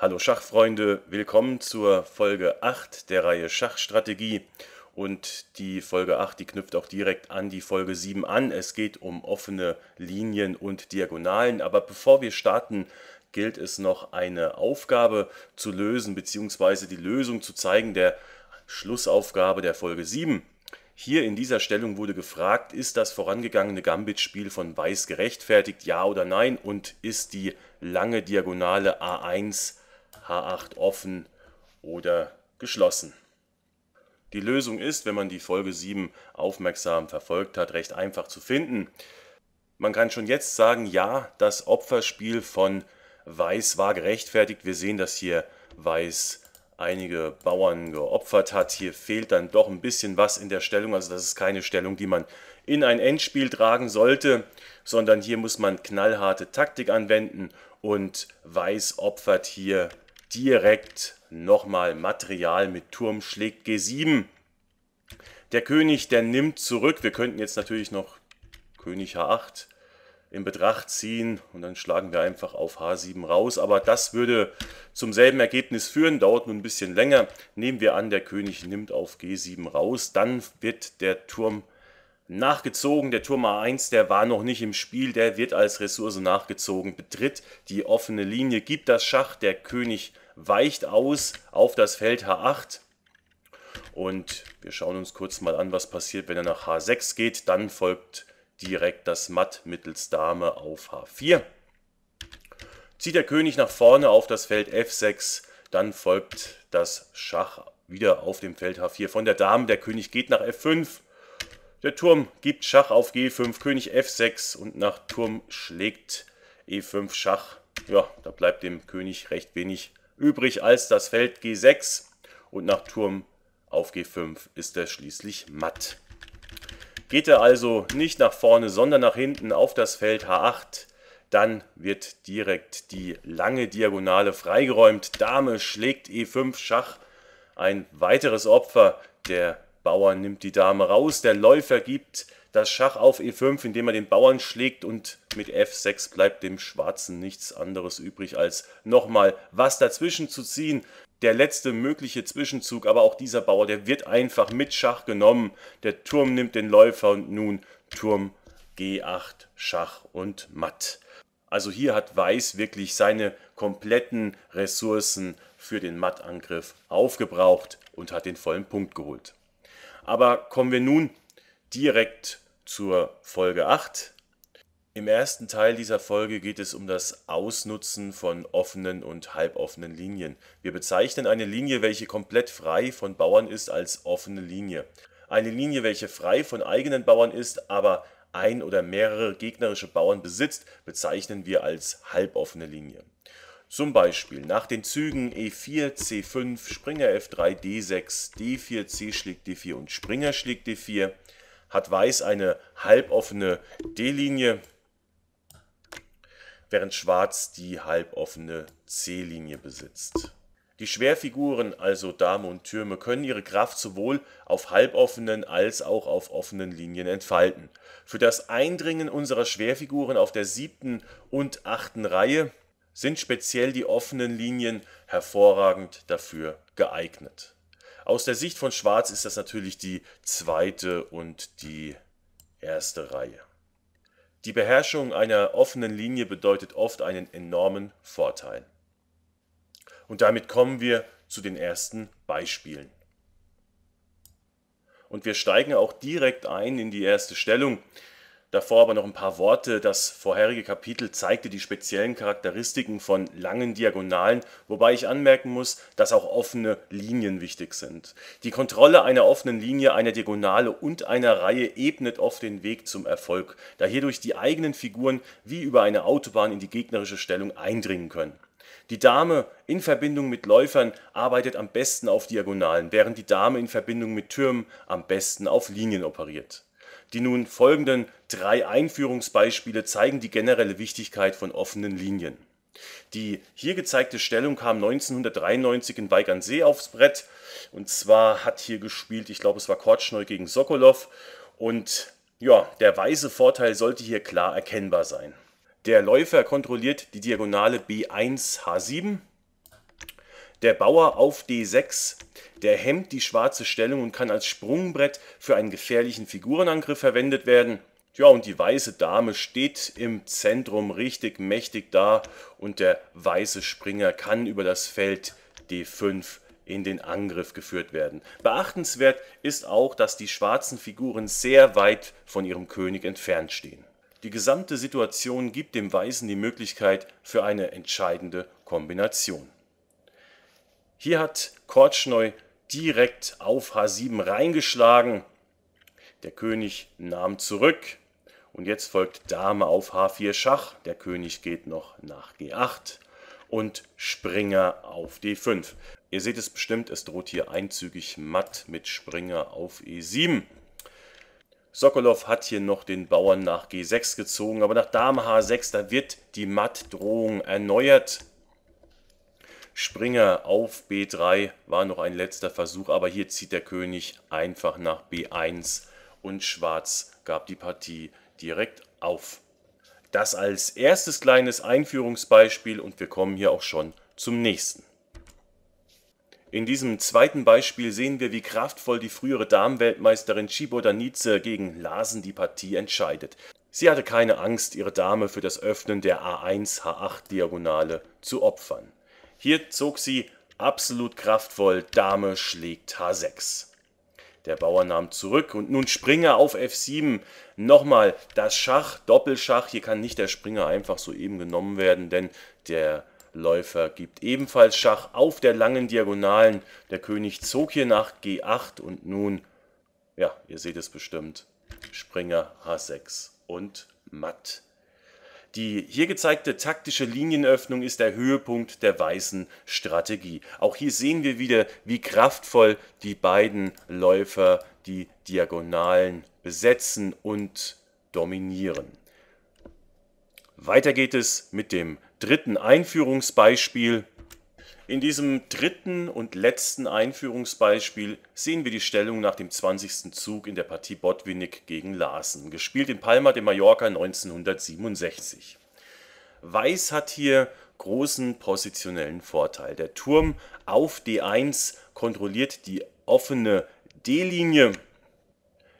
Hallo Schachfreunde, willkommen zur Folge 8 der Reihe Schachstrategie. Und die Folge 8, die knüpft auch direkt an die Folge 7 an. Es geht um offene Linien und Diagonalen. Aber bevor wir starten, gilt es noch eine Aufgabe zu lösen, beziehungsweise die Lösung zu zeigen der Schlussaufgabe der Folge 7. Hier in dieser Stellung wurde gefragt, ist das vorangegangene Gambit-Spiel von Weiß gerechtfertigt, ja oder nein? Und ist die lange Diagonale A1 H8 offen oder geschlossen. Die Lösung ist, wenn man die Folge 7 aufmerksam verfolgt hat, recht einfach zu finden. Man kann schon jetzt sagen, ja, das Opferspiel von Weiß war gerechtfertigt. Wir sehen, dass hier Weiß einige Bauern geopfert hat. Hier fehlt dann doch ein bisschen was in der Stellung. Also das ist keine Stellung, die man in ein Endspiel tragen sollte, sondern hier muss man knallharte Taktik anwenden und Weiß opfert hier direkt nochmal Material mit Turm schlägt G7. Der König, der nimmt zurück. Wir könnten jetzt natürlich noch König H8 in Betracht ziehen und dann schlagen wir einfach auf H7 raus. Aber das würde zum selben Ergebnis führen, dauert nun ein bisschen länger. Nehmen wir an, der König nimmt auf G7 raus, dann wird der Turm nachgezogen. Der Turm A1, der war noch nicht im Spiel, der wird als Ressource nachgezogen, betritt die offene Linie, gibt das Schach, der König weicht aus auf das Feld H8. Und wir schauen uns kurz mal an, was passiert, wenn er nach H6 geht. Dann folgt direkt das Matt mittels Dame auf H4. Zieht der König nach vorne auf das Feld F6, dann folgt das Schach wieder auf dem Feld H4 von der Dame. Der König geht nach F5. Der Turm gibt Schach auf G5, König F6 und nach Turm schlägt E5 Schach. Ja, da bleibt dem König recht wenig übrig als das Feld G6 und nach Turm auf G5 ist er schließlich matt. Geht er also nicht nach vorne, sondern nach hinten auf das Feld H8, dann wird direkt die lange Diagonale freigeräumt. Dame schlägt E5 Schach, ein weiteres Opfer. Der Bauer nimmt die Dame raus, der Läufer gibt das Schach auf E5, indem er den Bauern schlägt und mit F6 bleibt dem Schwarzen nichts anderes übrig, als nochmal was dazwischen zu ziehen. Der letzte mögliche Zwischenzug, aber auch dieser Bauer, der wird einfach mit Schach genommen. Der Turm nimmt den Läufer und nun Turm G8, Schach und Matt. Also hier hat Weiß wirklich seine kompletten Ressourcen für den Mattangriff aufgebraucht und hat den vollen Punkt geholt. Aber kommen wir nun direkt zur Folge 8. Im ersten Teil dieser Folge geht es um das Ausnutzen von offenen und halboffenen Linien. Wir bezeichnen eine Linie, welche komplett frei von Bauern ist, als offene Linie. Eine Linie, welche frei von eigenen Bauern ist, aber ein oder mehrere gegnerische Bauern besitzt, bezeichnen wir als halboffene Linie. Zum Beispiel nach den Zügen E4, C5, Springer F3, D6, D4, C schlägt D4 und Springer schlägt D4 hat Weiß eine halboffene D-Linie, während Schwarz die halboffene C-Linie besitzt. Die Schwerfiguren, also Dame und Türme, können ihre Kraft sowohl auf halboffenen als auch auf offenen Linien entfalten. Für das Eindringen unserer Schwerfiguren auf der siebten und achten Reihe sind speziell die offenen Linien hervorragend dafür geeignet. Aus der Sicht von Schwarz ist das natürlich die zweite und die erste Reihe. Die Beherrschung einer offenen Linie bedeutet oft einen enormen Vorteil. Und damit kommen wir zu den ersten Beispielen. Und wir steigen auch direkt ein in die erste Stellung, Davor aber noch ein paar Worte. Das vorherige Kapitel zeigte die speziellen Charakteristiken von langen Diagonalen, wobei ich anmerken muss, dass auch offene Linien wichtig sind. Die Kontrolle einer offenen Linie, einer Diagonale und einer Reihe ebnet oft den Weg zum Erfolg, da hierdurch die eigenen Figuren wie über eine Autobahn in die gegnerische Stellung eindringen können. Die Dame in Verbindung mit Läufern arbeitet am besten auf Diagonalen, während die Dame in Verbindung mit Türmen am besten auf Linien operiert. Die nun folgenden drei Einführungsbeispiele zeigen die generelle Wichtigkeit von offenen Linien. Die hier gezeigte Stellung kam 1993 in Weigernsee aufs Brett. Und zwar hat hier gespielt, ich glaube, es war Kortschneu gegen Sokolov. Und ja, der weiße Vorteil sollte hier klar erkennbar sein. Der Läufer kontrolliert die Diagonale B1 H7 der Bauer auf D6, der hemmt die schwarze Stellung und kann als Sprungbrett für einen gefährlichen Figurenangriff verwendet werden. Ja, und die weiße Dame steht im Zentrum richtig mächtig da und der weiße Springer kann über das Feld D5 in den Angriff geführt werden. Beachtenswert ist auch, dass die schwarzen Figuren sehr weit von ihrem König entfernt stehen. Die gesamte Situation gibt dem Weißen die Möglichkeit für eine entscheidende Kombination. Hier hat Kortschneu direkt auf H7 reingeschlagen. Der König nahm zurück. Und jetzt folgt Dame auf H4 Schach. Der König geht noch nach G8 und Springer auf D5. Ihr seht es bestimmt, es droht hier einzügig matt mit Springer auf E7. Sokolov hat hier noch den Bauern nach G6 gezogen, aber nach Dame H6, da wird die Mattdrohung erneuert. Springer auf B3 war noch ein letzter Versuch, aber hier zieht der König einfach nach B1 und Schwarz gab die Partie direkt auf. Das als erstes kleines Einführungsbeispiel und wir kommen hier auch schon zum nächsten. In diesem zweiten Beispiel sehen wir, wie kraftvoll die frühere Damenweltmeisterin Chibo Danice gegen Larsen die Partie entscheidet. Sie hatte keine Angst, ihre Dame für das Öffnen der A1-H8-Diagonale zu opfern. Hier zog sie absolut kraftvoll Dame schlägt H6. Der Bauer nahm zurück und nun Springer auf F7. Nochmal das Schach, Doppelschach. Hier kann nicht der Springer einfach so eben genommen werden, denn der Läufer gibt ebenfalls Schach auf der langen Diagonalen. Der König zog hier nach G8 und nun, ja, ihr seht es bestimmt, Springer H6 und matt. Die hier gezeigte taktische Linienöffnung ist der Höhepunkt der weißen Strategie. Auch hier sehen wir wieder, wie kraftvoll die beiden Läufer die Diagonalen besetzen und dominieren. Weiter geht es mit dem dritten Einführungsbeispiel. In diesem dritten und letzten Einführungsbeispiel sehen wir die Stellung nach dem 20. Zug in der Partie Botwinnik gegen Larsen, gespielt in Palma de Mallorca 1967. Weiß hat hier großen positionellen Vorteil. Der Turm auf D1 kontrolliert die offene D-Linie.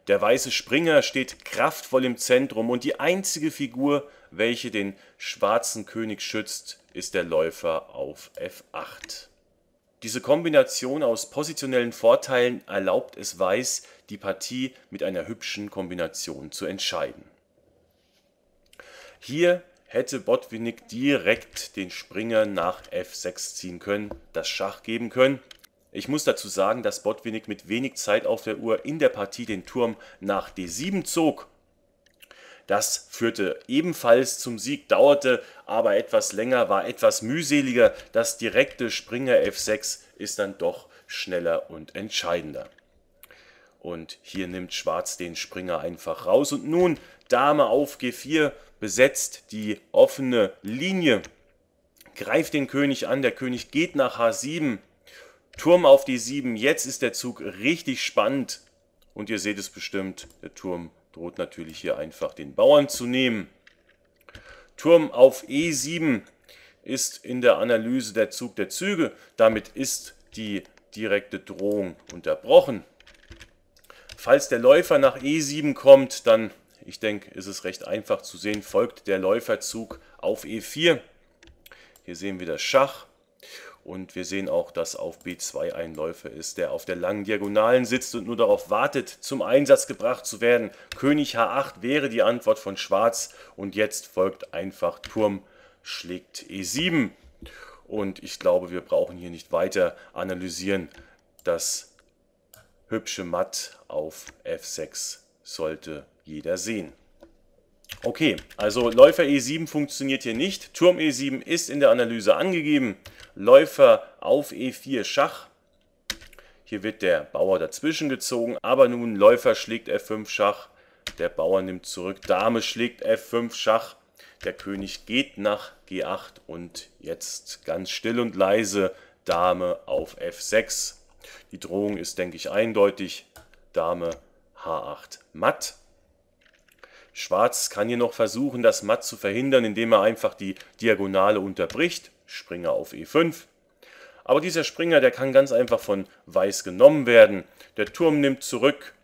Der weiße Springer steht kraftvoll im Zentrum und die einzige Figur, welche den schwarzen König schützt, ist der Läufer auf f8. Diese Kombination aus positionellen Vorteilen erlaubt es Weiß, die Partie mit einer hübschen Kombination zu entscheiden. Hier hätte Botwinnik direkt den Springer nach f6 ziehen können, das Schach geben können. Ich muss dazu sagen, dass Botwinnik mit wenig Zeit auf der Uhr in der Partie den Turm nach d7 zog das führte ebenfalls zum Sieg, dauerte aber etwas länger, war etwas mühseliger. Das direkte Springer F6 ist dann doch schneller und entscheidender. Und hier nimmt Schwarz den Springer einfach raus. Und nun Dame auf G4 besetzt die offene Linie, greift den König an, der König geht nach H7, Turm auf D7, jetzt ist der Zug richtig spannend. Und ihr seht es bestimmt, der Turm droht natürlich hier einfach den Bauern zu nehmen. Turm auf E7 ist in der Analyse der Zug der Züge. Damit ist die direkte Drohung unterbrochen. Falls der Läufer nach E7 kommt, dann, ich denke, ist es recht einfach zu sehen, folgt der Läuferzug auf E4. Hier sehen wir das Schach. Und wir sehen auch, dass auf B2 ein Läufer ist, der auf der langen Diagonalen sitzt und nur darauf wartet, zum Einsatz gebracht zu werden. König H8 wäre die Antwort von Schwarz. Und jetzt folgt einfach Turm schlägt E7. Und ich glaube, wir brauchen hier nicht weiter analysieren. Das hübsche Matt auf F6 sollte jeder sehen. Okay, also Läufer E7 funktioniert hier nicht. Turm E7 ist in der Analyse angegeben. Läufer auf E4 Schach. Hier wird der Bauer dazwischen gezogen, aber nun Läufer schlägt F5 Schach. Der Bauer nimmt zurück, Dame schlägt F5 Schach. Der König geht nach G8 und jetzt ganz still und leise Dame auf F6. Die Drohung ist, denke ich, eindeutig. Dame H8 matt. Schwarz kann hier noch versuchen, das Matt zu verhindern, indem er einfach die Diagonale unterbricht. Springer auf E5. Aber dieser Springer, der kann ganz einfach von Weiß genommen werden. Der Turm nimmt zurück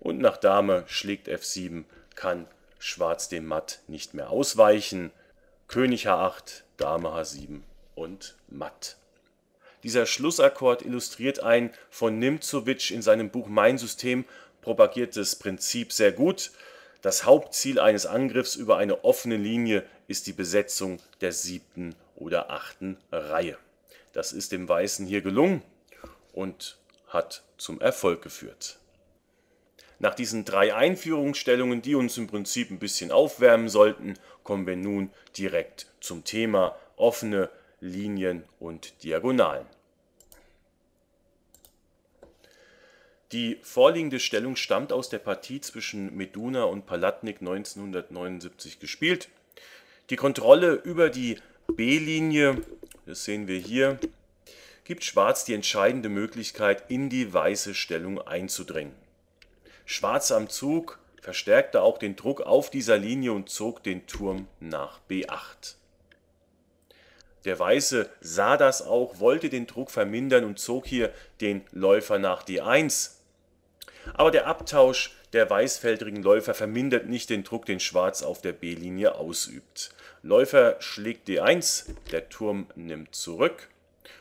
und nach Dame schlägt F7 kann Schwarz dem Matt nicht mehr ausweichen. König H8, Dame H7 und Matt. Dieser Schlussakkord illustriert ein von Nimzowitsch in seinem Buch Mein System propagiertes Prinzip sehr gut. Das Hauptziel eines Angriffs über eine offene Linie ist die Besetzung der siebten oder achten Reihe. Das ist dem Weißen hier gelungen und hat zum Erfolg geführt. Nach diesen drei Einführungsstellungen, die uns im Prinzip ein bisschen aufwärmen sollten, kommen wir nun direkt zum Thema offene Linien und Diagonalen. Die vorliegende Stellung stammt aus der Partie zwischen Meduna und Palatnik 1979 gespielt. Die Kontrolle über die B-Linie, das sehen wir hier, gibt Schwarz die entscheidende Möglichkeit, in die weiße Stellung einzudringen. Schwarz am Zug verstärkte auch den Druck auf dieser Linie und zog den Turm nach B8. Der Weiße sah das auch, wollte den Druck vermindern und zog hier den Läufer nach D1. Aber der Abtausch der weißfeldrigen Läufer vermindert nicht den Druck, den Schwarz auf der B-Linie ausübt. Läufer schlägt D1, der Turm nimmt zurück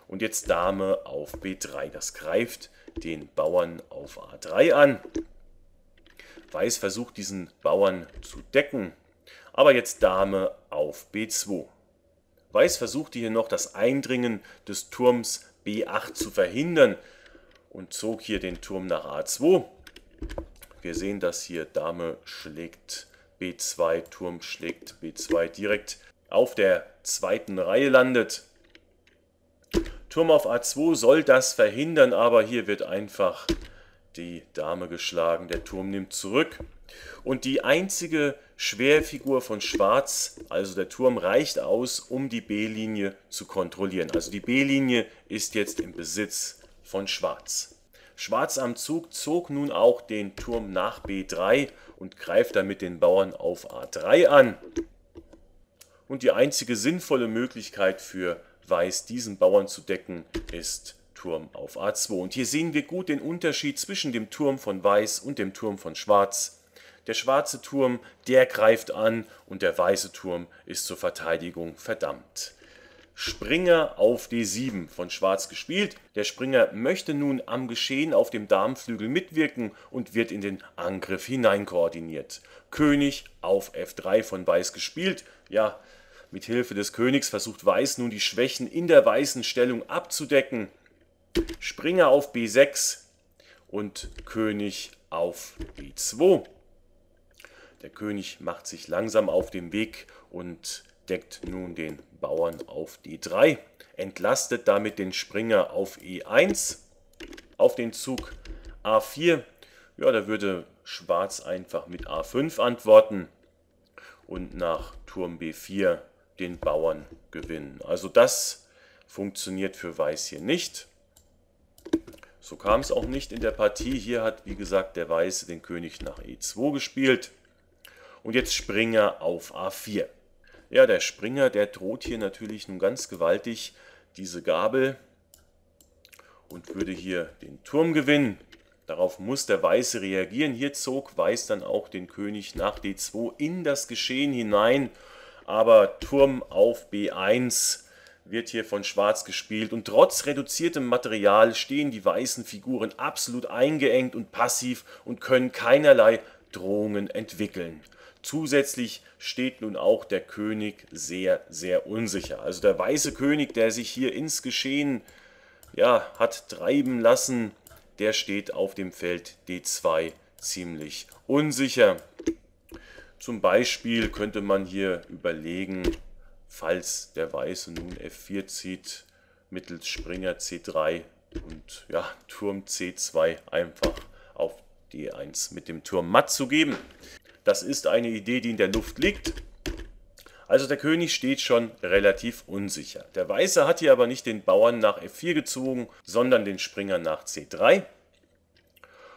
und jetzt Dame auf B3. Das greift den Bauern auf A3 an. Weiß versucht diesen Bauern zu decken, aber jetzt Dame auf B2. Weiß versuchte hier noch das Eindringen des Turms B8 zu verhindern und zog hier den Turm nach A2. Wir sehen dass hier, Dame schlägt B2, Turm schlägt B2 direkt auf der zweiten Reihe landet. Turm auf A2 soll das verhindern, aber hier wird einfach die Dame geschlagen, der Turm nimmt zurück. Und die einzige Schwerfigur von Schwarz, also der Turm, reicht aus, um die B-Linie zu kontrollieren. Also die B-Linie ist jetzt im Besitz von Schwarz. Schwarz am Zug zog nun auch den Turm nach b3 und greift damit den Bauern auf a3 an. Und die einzige sinnvolle Möglichkeit für Weiß, diesen Bauern zu decken, ist Turm auf a2. Und hier sehen wir gut den Unterschied zwischen dem Turm von Weiß und dem Turm von Schwarz. Der schwarze Turm, der greift an und der weiße Turm ist zur Verteidigung verdammt. Springer auf D7 von Schwarz gespielt. Der Springer möchte nun am Geschehen auf dem Damenflügel mitwirken und wird in den Angriff hineinkoordiniert. König auf F3 von Weiß gespielt. Ja, mit Hilfe des Königs versucht Weiß nun die Schwächen in der weißen Stellung abzudecken. Springer auf B6 und König auf B2. Der König macht sich langsam auf den Weg und deckt nun den Bauern auf D3, entlastet damit den Springer auf E1, auf den Zug A4. Ja, da würde Schwarz einfach mit A5 antworten und nach Turm B4 den Bauern gewinnen. Also das funktioniert für Weiß hier nicht. So kam es auch nicht in der Partie. Hier hat, wie gesagt, der Weiße den König nach E2 gespielt. Und jetzt Springer auf A4. Ja, der Springer, der droht hier natürlich nun ganz gewaltig diese Gabel und würde hier den Turm gewinnen. Darauf muss der Weiße reagieren. Hier zog Weiß dann auch den König nach D2 in das Geschehen hinein. Aber Turm auf B1 wird hier von Schwarz gespielt. Und trotz reduziertem Material stehen die weißen Figuren absolut eingeengt und passiv und können keinerlei Drohungen entwickeln. Zusätzlich steht nun auch der König sehr, sehr unsicher. Also der weiße König, der sich hier ins Geschehen ja, hat treiben lassen, der steht auf dem Feld D2 ziemlich unsicher. Zum Beispiel könnte man hier überlegen, falls der Weiße nun F4 zieht, mittels Springer C3 und ja, Turm C2 einfach auf D1 mit dem Turm matt zu geben. Das ist eine Idee, die in der Luft liegt. Also der König steht schon relativ unsicher. Der Weiße hat hier aber nicht den Bauern nach F4 gezogen, sondern den Springer nach C3.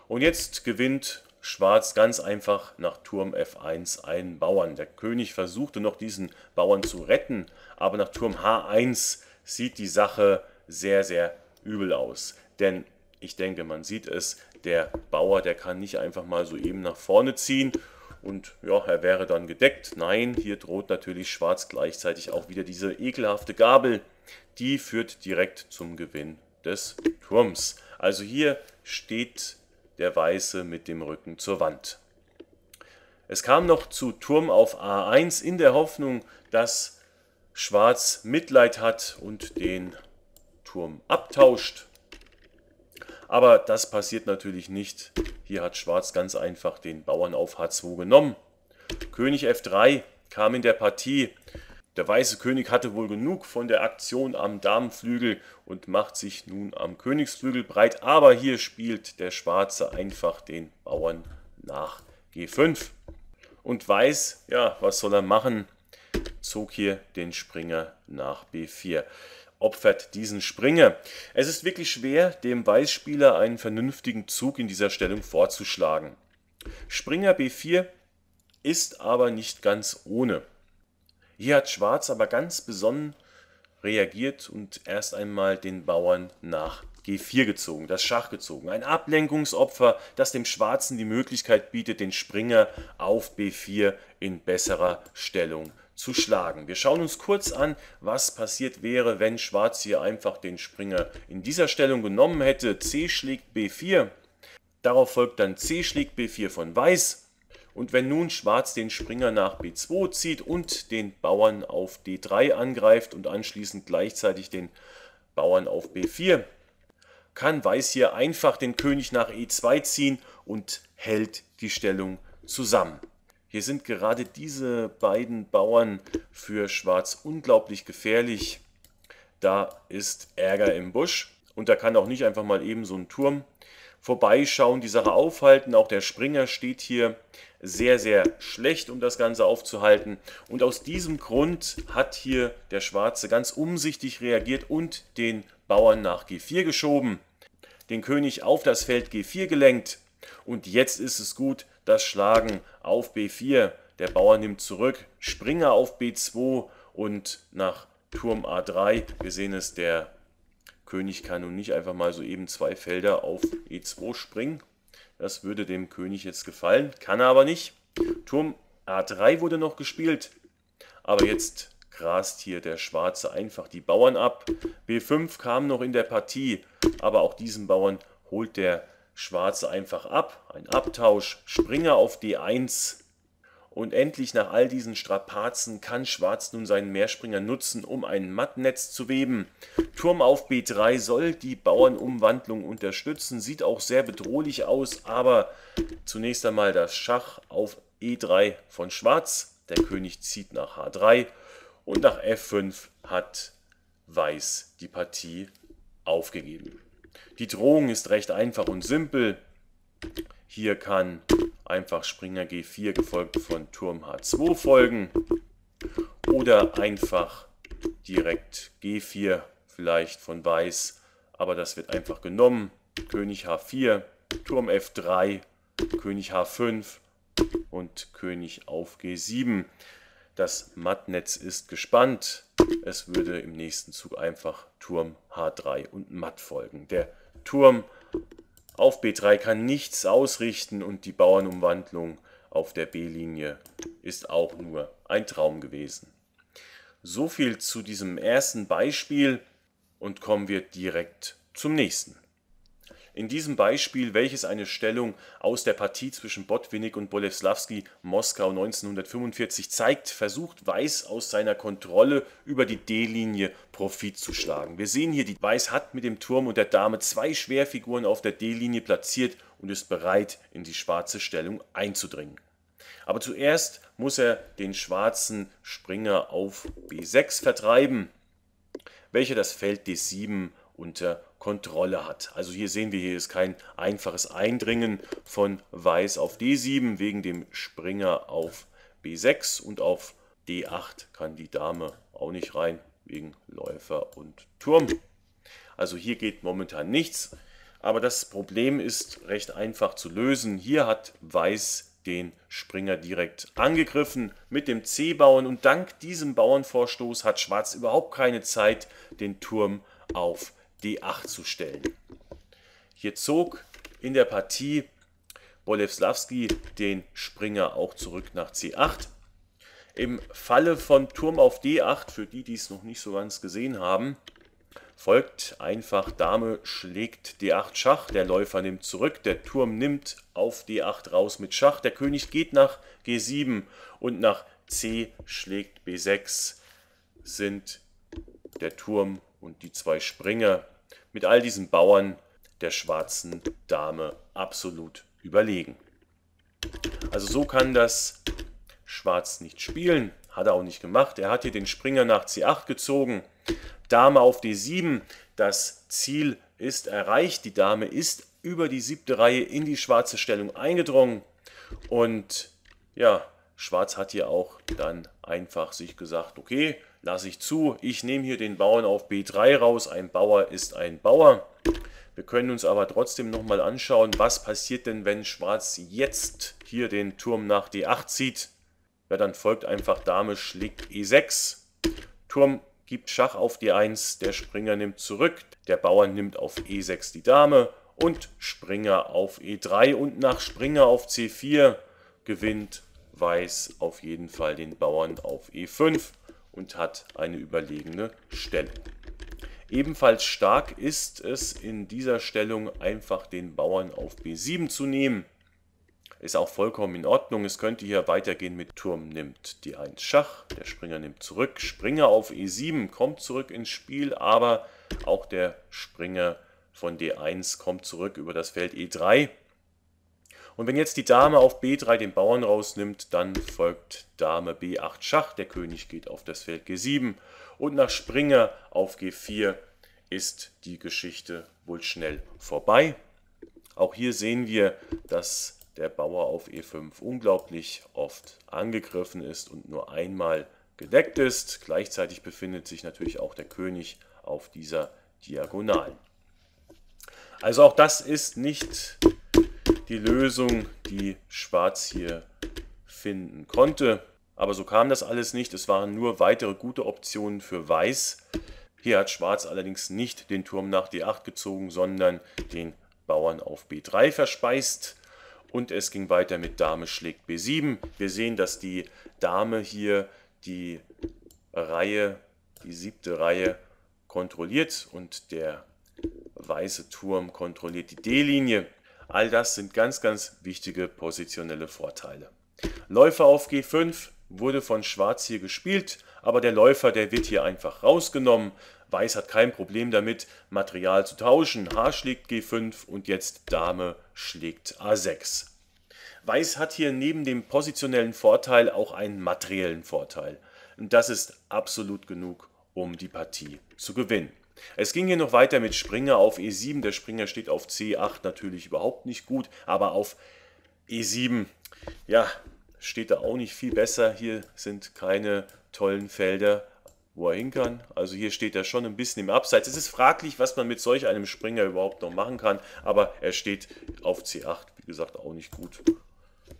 Und jetzt gewinnt Schwarz ganz einfach nach Turm F1 einen Bauern. Der König versuchte noch diesen Bauern zu retten, aber nach Turm H1 sieht die Sache sehr, sehr übel aus. Denn ich denke, man sieht es, der Bauer, der kann nicht einfach mal so eben nach vorne ziehen und ja, er wäre dann gedeckt. Nein, hier droht natürlich Schwarz gleichzeitig auch wieder diese ekelhafte Gabel. Die führt direkt zum Gewinn des Turms. Also hier steht der Weiße mit dem Rücken zur Wand. Es kam noch zu Turm auf A1 in der Hoffnung, dass Schwarz Mitleid hat und den Turm abtauscht. Aber das passiert natürlich nicht. Hier hat Schwarz ganz einfach den Bauern auf H2 genommen. König F3 kam in der Partie. Der weiße König hatte wohl genug von der Aktion am Damenflügel und macht sich nun am Königsflügel breit, aber hier spielt der Schwarze einfach den Bauern nach G5. Und Weiß, ja, was soll er machen? Zog hier den Springer nach B4 opfert diesen Springer. Es ist wirklich schwer, dem Weißspieler einen vernünftigen Zug in dieser Stellung vorzuschlagen. Springer B4 ist aber nicht ganz ohne. Hier hat Schwarz aber ganz besonnen reagiert und erst einmal den Bauern nach G4 gezogen, das Schach gezogen. Ein Ablenkungsopfer, das dem Schwarzen die Möglichkeit bietet, den Springer auf B4 in besserer Stellung zu schlagen. Wir schauen uns kurz an, was passiert wäre, wenn Schwarz hier einfach den Springer in dieser Stellung genommen hätte. C schlägt B4, darauf folgt dann C schlägt B4 von Weiß. Und wenn nun Schwarz den Springer nach B2 zieht und den Bauern auf D3 angreift und anschließend gleichzeitig den Bauern auf B4, kann Weiß hier einfach den König nach E2 ziehen und hält die Stellung zusammen. Hier sind gerade diese beiden Bauern für Schwarz unglaublich gefährlich. Da ist Ärger im Busch und da kann auch nicht einfach mal eben so ein Turm vorbeischauen, die Sache aufhalten. Auch der Springer steht hier sehr, sehr schlecht, um das Ganze aufzuhalten. Und aus diesem Grund hat hier der Schwarze ganz umsichtig reagiert und den Bauern nach G4 geschoben, den König auf das Feld G4 gelenkt. Und jetzt ist es gut, das Schlagen auf B4. Der Bauer nimmt zurück, Springer auf B2 und nach Turm A3. Wir sehen es, der König kann nun nicht einfach mal so eben zwei Felder auf E2 springen. Das würde dem König jetzt gefallen, kann er aber nicht. Turm A3 wurde noch gespielt, aber jetzt grast hier der Schwarze einfach die Bauern ab. B5 kam noch in der Partie, aber auch diesen Bauern holt der Schwarz einfach ab, ein Abtausch, Springer auf D1. Und endlich nach all diesen Strapazen kann Schwarz nun seinen Mehrspringer nutzen, um ein Mattnetz zu weben. Turm auf B3 soll die Bauernumwandlung unterstützen, sieht auch sehr bedrohlich aus, aber zunächst einmal das Schach auf E3 von Schwarz. Der König zieht nach H3 und nach F5 hat Weiß die Partie aufgegeben. Die Drohung ist recht einfach und simpel. Hier kann einfach Springer G4 gefolgt von Turm H2 folgen oder einfach direkt G4 vielleicht von Weiß, aber das wird einfach genommen. König H4, Turm F3, König H5 und König auf G7. Das Mattnetz ist gespannt. Es würde im nächsten Zug einfach Turm H3 und Matt folgen. Der Turm auf B3 kann nichts ausrichten und die Bauernumwandlung auf der B-Linie ist auch nur ein Traum gewesen. So viel zu diesem ersten Beispiel und kommen wir direkt zum nächsten. In diesem Beispiel, welches eine Stellung aus der Partie zwischen Botwinnik und Boleslavski Moskau 1945 zeigt, versucht Weiß aus seiner Kontrolle über die D-Linie Profit zu schlagen. Wir sehen hier, die Weiß hat mit dem Turm und der Dame zwei Schwerfiguren auf der D-Linie platziert und ist bereit, in die schwarze Stellung einzudringen. Aber zuerst muss er den schwarzen Springer auf B6 vertreiben, welcher das Feld D7 unter Kontrolle hat. Also hier sehen wir, hier ist kein einfaches Eindringen von Weiß auf D7 wegen dem Springer auf B6 und auf D8 kann die Dame auch nicht rein wegen Läufer und Turm. Also hier geht momentan nichts, aber das Problem ist recht einfach zu lösen. Hier hat Weiß den Springer direkt angegriffen mit dem C-Bauern und dank diesem Bauernvorstoß hat Schwarz überhaupt keine Zeit, den Turm auf D8 zu stellen. Hier zog in der Partie Boleslavski den Springer auch zurück nach C8. Im Falle von Turm auf D8, für die, die es noch nicht so ganz gesehen haben, folgt einfach Dame schlägt D8 Schach, der Läufer nimmt zurück, der Turm nimmt auf D8 raus mit Schach, der König geht nach G7 und nach C schlägt B6 sind der Turm und die zwei Springer mit all diesen Bauern der schwarzen Dame absolut überlegen. Also so kann das Schwarz nicht spielen, hat er auch nicht gemacht. Er hat hier den Springer nach C8 gezogen, Dame auf D7, das Ziel ist erreicht, die Dame ist über die siebte Reihe in die schwarze Stellung eingedrungen und ja, Schwarz hat hier auch dann einfach sich gesagt, okay, lasse ich zu. Ich nehme hier den Bauern auf B3 raus. Ein Bauer ist ein Bauer. Wir können uns aber trotzdem nochmal anschauen, was passiert denn, wenn Schwarz jetzt hier den Turm nach D8 zieht. Ja, dann folgt einfach Dame schlägt E6. Turm gibt Schach auf D1, der Springer nimmt zurück, der Bauer nimmt auf E6 die Dame und Springer auf E3 und nach Springer auf C4 gewinnt Weiß auf jeden Fall den Bauern auf E5 und hat eine überlegene Stellung. Ebenfalls stark ist es in dieser Stellung einfach den Bauern auf B7 zu nehmen. Ist auch vollkommen in Ordnung. Es könnte hier weitergehen mit Turm nimmt d 1 Schach. Der Springer nimmt zurück. Springer auf E7 kommt zurück ins Spiel, aber auch der Springer von D1 kommt zurück über das Feld E3. Und wenn jetzt die Dame auf B3 den Bauern rausnimmt, dann folgt Dame B8 Schach. Der König geht auf das Feld G7. Und nach Springer auf G4 ist die Geschichte wohl schnell vorbei. Auch hier sehen wir, dass der Bauer auf E5 unglaublich oft angegriffen ist und nur einmal gedeckt ist. Gleichzeitig befindet sich natürlich auch der König auf dieser Diagonalen. Also auch das ist nicht die Lösung, die Schwarz hier finden konnte. Aber so kam das alles nicht. Es waren nur weitere gute Optionen für Weiß. Hier hat Schwarz allerdings nicht den Turm nach D8 gezogen, sondern den Bauern auf B3 verspeist. Und es ging weiter mit Dame schlägt B7. Wir sehen, dass die Dame hier die Reihe, die siebte Reihe kontrolliert und der weiße Turm kontrolliert die D-Linie. All das sind ganz, ganz wichtige positionelle Vorteile. Läufer auf G5 wurde von Schwarz hier gespielt, aber der Läufer, der wird hier einfach rausgenommen. Weiß hat kein Problem damit, Material zu tauschen. H schlägt G5 und jetzt Dame schlägt A6. Weiß hat hier neben dem positionellen Vorteil auch einen materiellen Vorteil. Und das ist absolut genug, um die Partie zu gewinnen. Es ging hier noch weiter mit Springer auf E7. Der Springer steht auf C8 natürlich überhaupt nicht gut, aber auf E7, ja, steht da auch nicht viel besser. Hier sind keine tollen Felder, wo er hin kann. Also hier steht er schon ein bisschen im Abseits. Es ist fraglich, was man mit solch einem Springer überhaupt noch machen kann, aber er steht auf C8, wie gesagt, auch nicht gut.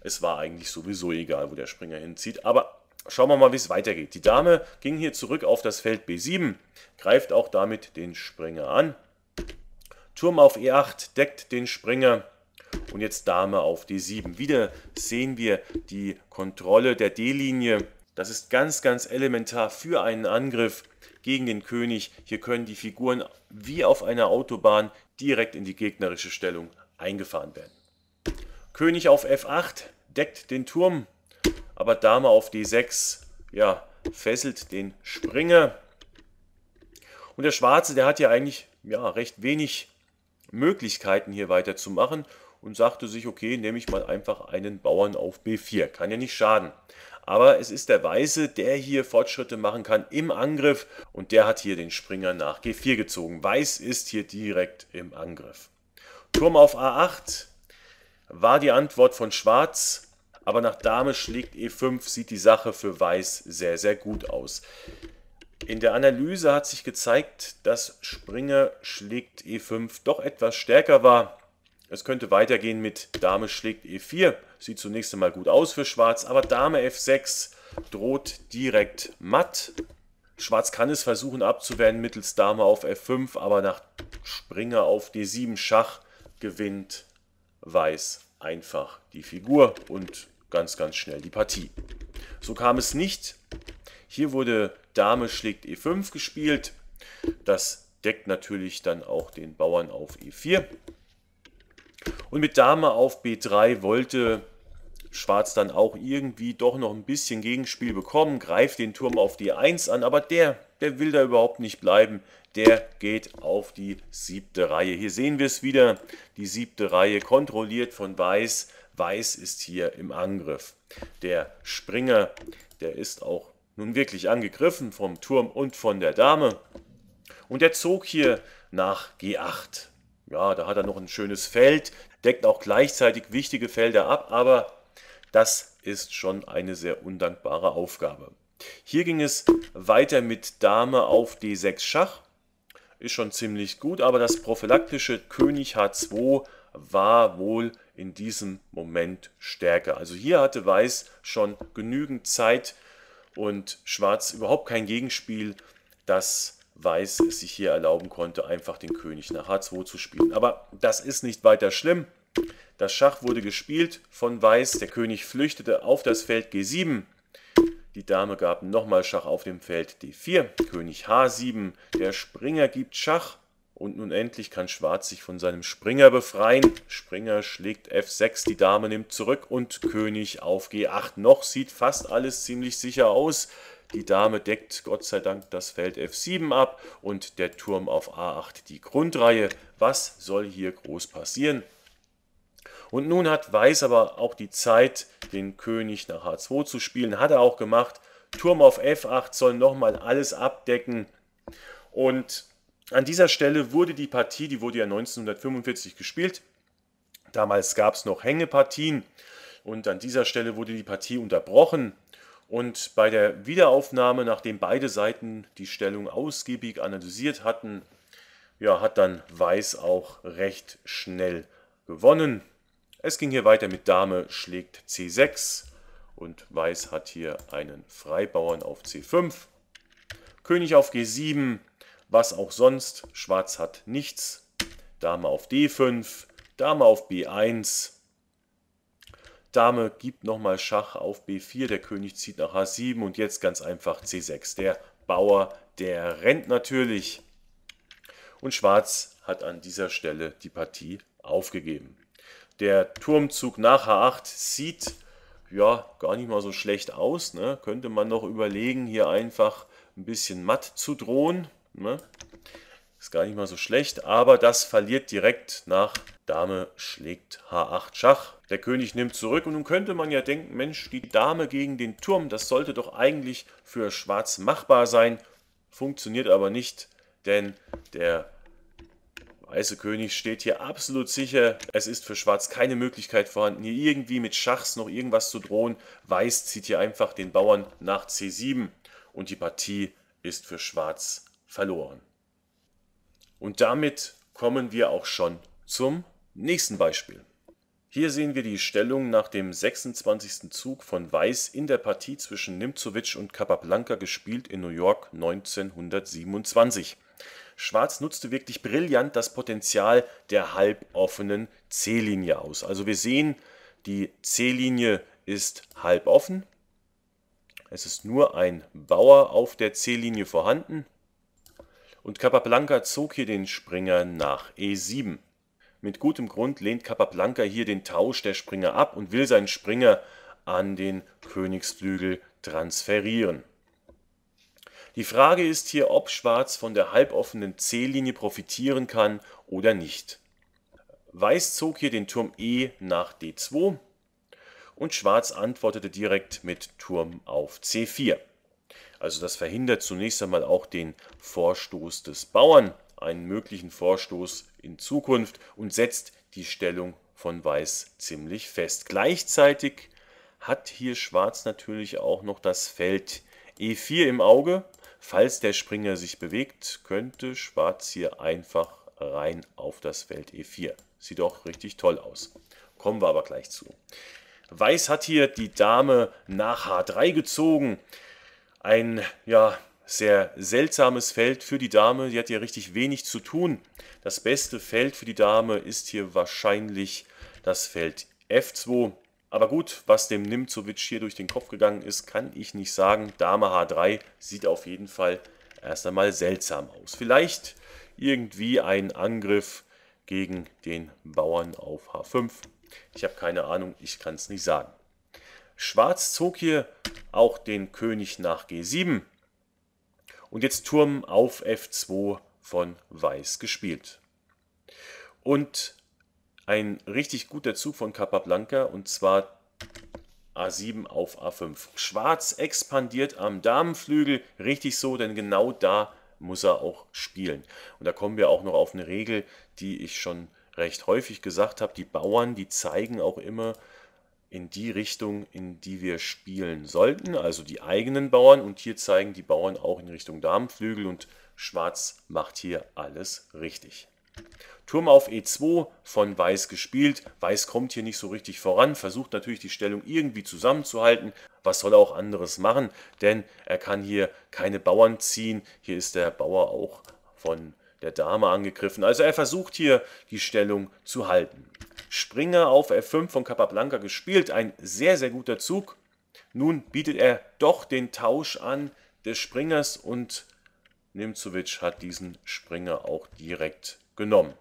Es war eigentlich sowieso egal, wo der Springer hinzieht, aber Schauen wir mal, wie es weitergeht. Die Dame ging hier zurück auf das Feld B7, greift auch damit den Springer an. Turm auf E8 deckt den Springer und jetzt Dame auf D7. Wieder sehen wir die Kontrolle der D-Linie. Das ist ganz, ganz elementar für einen Angriff gegen den König. Hier können die Figuren wie auf einer Autobahn direkt in die gegnerische Stellung eingefahren werden. König auf F8 deckt den Turm aber Dame auf D6, ja, fesselt den Springer. Und der Schwarze, der hat ja eigentlich ja, recht wenig Möglichkeiten hier weiterzumachen und sagte sich, okay, nehme ich mal einfach einen Bauern auf B4, kann ja nicht schaden. Aber es ist der Weiße, der hier Fortschritte machen kann im Angriff und der hat hier den Springer nach G4 gezogen. Weiß ist hier direkt im Angriff. Turm auf A8 war die Antwort von Schwarz aber nach Dame schlägt E5 sieht die Sache für Weiß sehr, sehr gut aus. In der Analyse hat sich gezeigt, dass Springer schlägt E5 doch etwas stärker war. Es könnte weitergehen mit Dame schlägt E4. Sieht zunächst einmal gut aus für Schwarz, aber Dame F6 droht direkt matt. Schwarz kann es versuchen abzuwehren mittels Dame auf F5, aber nach Springer auf D7 Schach gewinnt Weiß einfach die Figur und ganz, ganz schnell die Partie. So kam es nicht. Hier wurde Dame schlägt E5 gespielt. Das deckt natürlich dann auch den Bauern auf E4. Und mit Dame auf B3 wollte Schwarz dann auch irgendwie doch noch ein bisschen Gegenspiel bekommen, greift den Turm auf D1 an, aber der, der will da überhaupt nicht bleiben. Der geht auf die siebte Reihe. Hier sehen wir es wieder, die siebte Reihe kontrolliert von Weiß Weiß ist hier im Angriff. Der Springer, der ist auch nun wirklich angegriffen vom Turm und von der Dame. Und er zog hier nach G8. Ja, da hat er noch ein schönes Feld, deckt auch gleichzeitig wichtige Felder ab, aber das ist schon eine sehr undankbare Aufgabe. Hier ging es weiter mit Dame auf D6 Schach. Ist schon ziemlich gut, aber das prophylaktische König H2 war wohl in diesem Moment stärker. Also hier hatte Weiß schon genügend Zeit und Schwarz überhaupt kein Gegenspiel, dass Weiß es sich hier erlauben konnte, einfach den König nach H2 zu spielen. Aber das ist nicht weiter schlimm. Das Schach wurde gespielt von Weiß. Der König flüchtete auf das Feld G7. Die Dame gab nochmal Schach auf dem Feld D4. König H7. Der Springer gibt Schach. Und nun endlich kann Schwarz sich von seinem Springer befreien. Springer schlägt F6, die Dame nimmt zurück und König auf G8. Noch sieht fast alles ziemlich sicher aus. Die Dame deckt Gott sei Dank das Feld F7 ab und der Turm auf A8 die Grundreihe. Was soll hier groß passieren? Und nun hat Weiß aber auch die Zeit, den König nach H2 zu spielen. Hat er auch gemacht. Turm auf F8 soll nochmal alles abdecken. Und an dieser Stelle wurde die Partie, die wurde ja 1945 gespielt, damals gab es noch Hängepartien und an dieser Stelle wurde die Partie unterbrochen. Und bei der Wiederaufnahme, nachdem beide Seiten die Stellung ausgiebig analysiert hatten, ja, hat dann Weiß auch recht schnell gewonnen. Es ging hier weiter mit Dame schlägt C6 und Weiß hat hier einen Freibauern auf C5, König auf G7, was auch sonst. Schwarz hat nichts. Dame auf D5, Dame auf B1. Dame gibt nochmal Schach auf B4, der König zieht nach H7 und jetzt ganz einfach C6. Der Bauer, der rennt natürlich. Und Schwarz hat an dieser Stelle die Partie aufgegeben. Der Turmzug nach H8 sieht ja gar nicht mal so schlecht aus. Ne? Könnte man noch überlegen, hier einfach ein bisschen matt zu drohen. Ne? Ist gar nicht mal so schlecht, aber das verliert direkt nach Dame schlägt H8 Schach. Der König nimmt zurück und nun könnte man ja denken, Mensch, die Dame gegen den Turm, das sollte doch eigentlich für Schwarz machbar sein. Funktioniert aber nicht, denn der weiße König steht hier absolut sicher. Es ist für Schwarz keine Möglichkeit vorhanden, hier irgendwie mit Schachs noch irgendwas zu drohen. Weiß zieht hier einfach den Bauern nach C7 und die Partie ist für Schwarz verloren. Und damit kommen wir auch schon zum nächsten Beispiel. Hier sehen wir die Stellung nach dem 26. Zug von Weiß in der Partie zwischen Nimzowitsch und Capablanca gespielt in New York 1927. Schwarz nutzte wirklich brillant das Potenzial der halboffenen C-Linie aus. Also wir sehen, die C-Linie ist halboffen. Es ist nur ein Bauer auf der C-Linie vorhanden und Capablanca zog hier den Springer nach E7. Mit gutem Grund lehnt Capablanca hier den Tausch der Springer ab und will seinen Springer an den Königsflügel transferieren. Die Frage ist hier, ob Schwarz von der halboffenen C-Linie profitieren kann oder nicht. Weiß zog hier den Turm E nach D2 und Schwarz antwortete direkt mit Turm auf C4. Also das verhindert zunächst einmal auch den Vorstoß des Bauern, einen möglichen Vorstoß in Zukunft und setzt die Stellung von Weiß ziemlich fest. Gleichzeitig hat hier Schwarz natürlich auch noch das Feld E4 im Auge. Falls der Springer sich bewegt, könnte Schwarz hier einfach rein auf das Feld E4. Sieht auch richtig toll aus. Kommen wir aber gleich zu. Weiß hat hier die Dame nach H3 gezogen ein ja, sehr seltsames Feld für die Dame. Die hat hier richtig wenig zu tun. Das beste Feld für die Dame ist hier wahrscheinlich das Feld F2. Aber gut, was dem Nimzowitsch hier durch den Kopf gegangen ist, kann ich nicht sagen. Dame H3 sieht auf jeden Fall erst einmal seltsam aus. Vielleicht irgendwie ein Angriff gegen den Bauern auf H5. Ich habe keine Ahnung, ich kann es nicht sagen. Schwarz zog hier auch den König nach G7. Und jetzt Turm auf F2 von Weiß gespielt. Und ein richtig guter Zug von Capablanca und zwar A7 auf A5. Schwarz expandiert am Damenflügel, richtig so, denn genau da muss er auch spielen. Und da kommen wir auch noch auf eine Regel, die ich schon recht häufig gesagt habe. Die Bauern, die zeigen auch immer, in die Richtung, in die wir spielen sollten, also die eigenen Bauern. Und hier zeigen die Bauern auch in Richtung Damenflügel und Schwarz macht hier alles richtig. Turm auf E2 von Weiß gespielt. Weiß kommt hier nicht so richtig voran, versucht natürlich die Stellung irgendwie zusammenzuhalten. Was soll er auch anderes machen? Denn er kann hier keine Bauern ziehen. Hier ist der Bauer auch von der Dame angegriffen. Also er versucht hier die Stellung zu halten. Springer auf F5 von Capablanca gespielt. Ein sehr, sehr guter Zug. Nun bietet er doch den Tausch an des Springers und Nimzowitsch hat diesen Springer auch direkt genommen.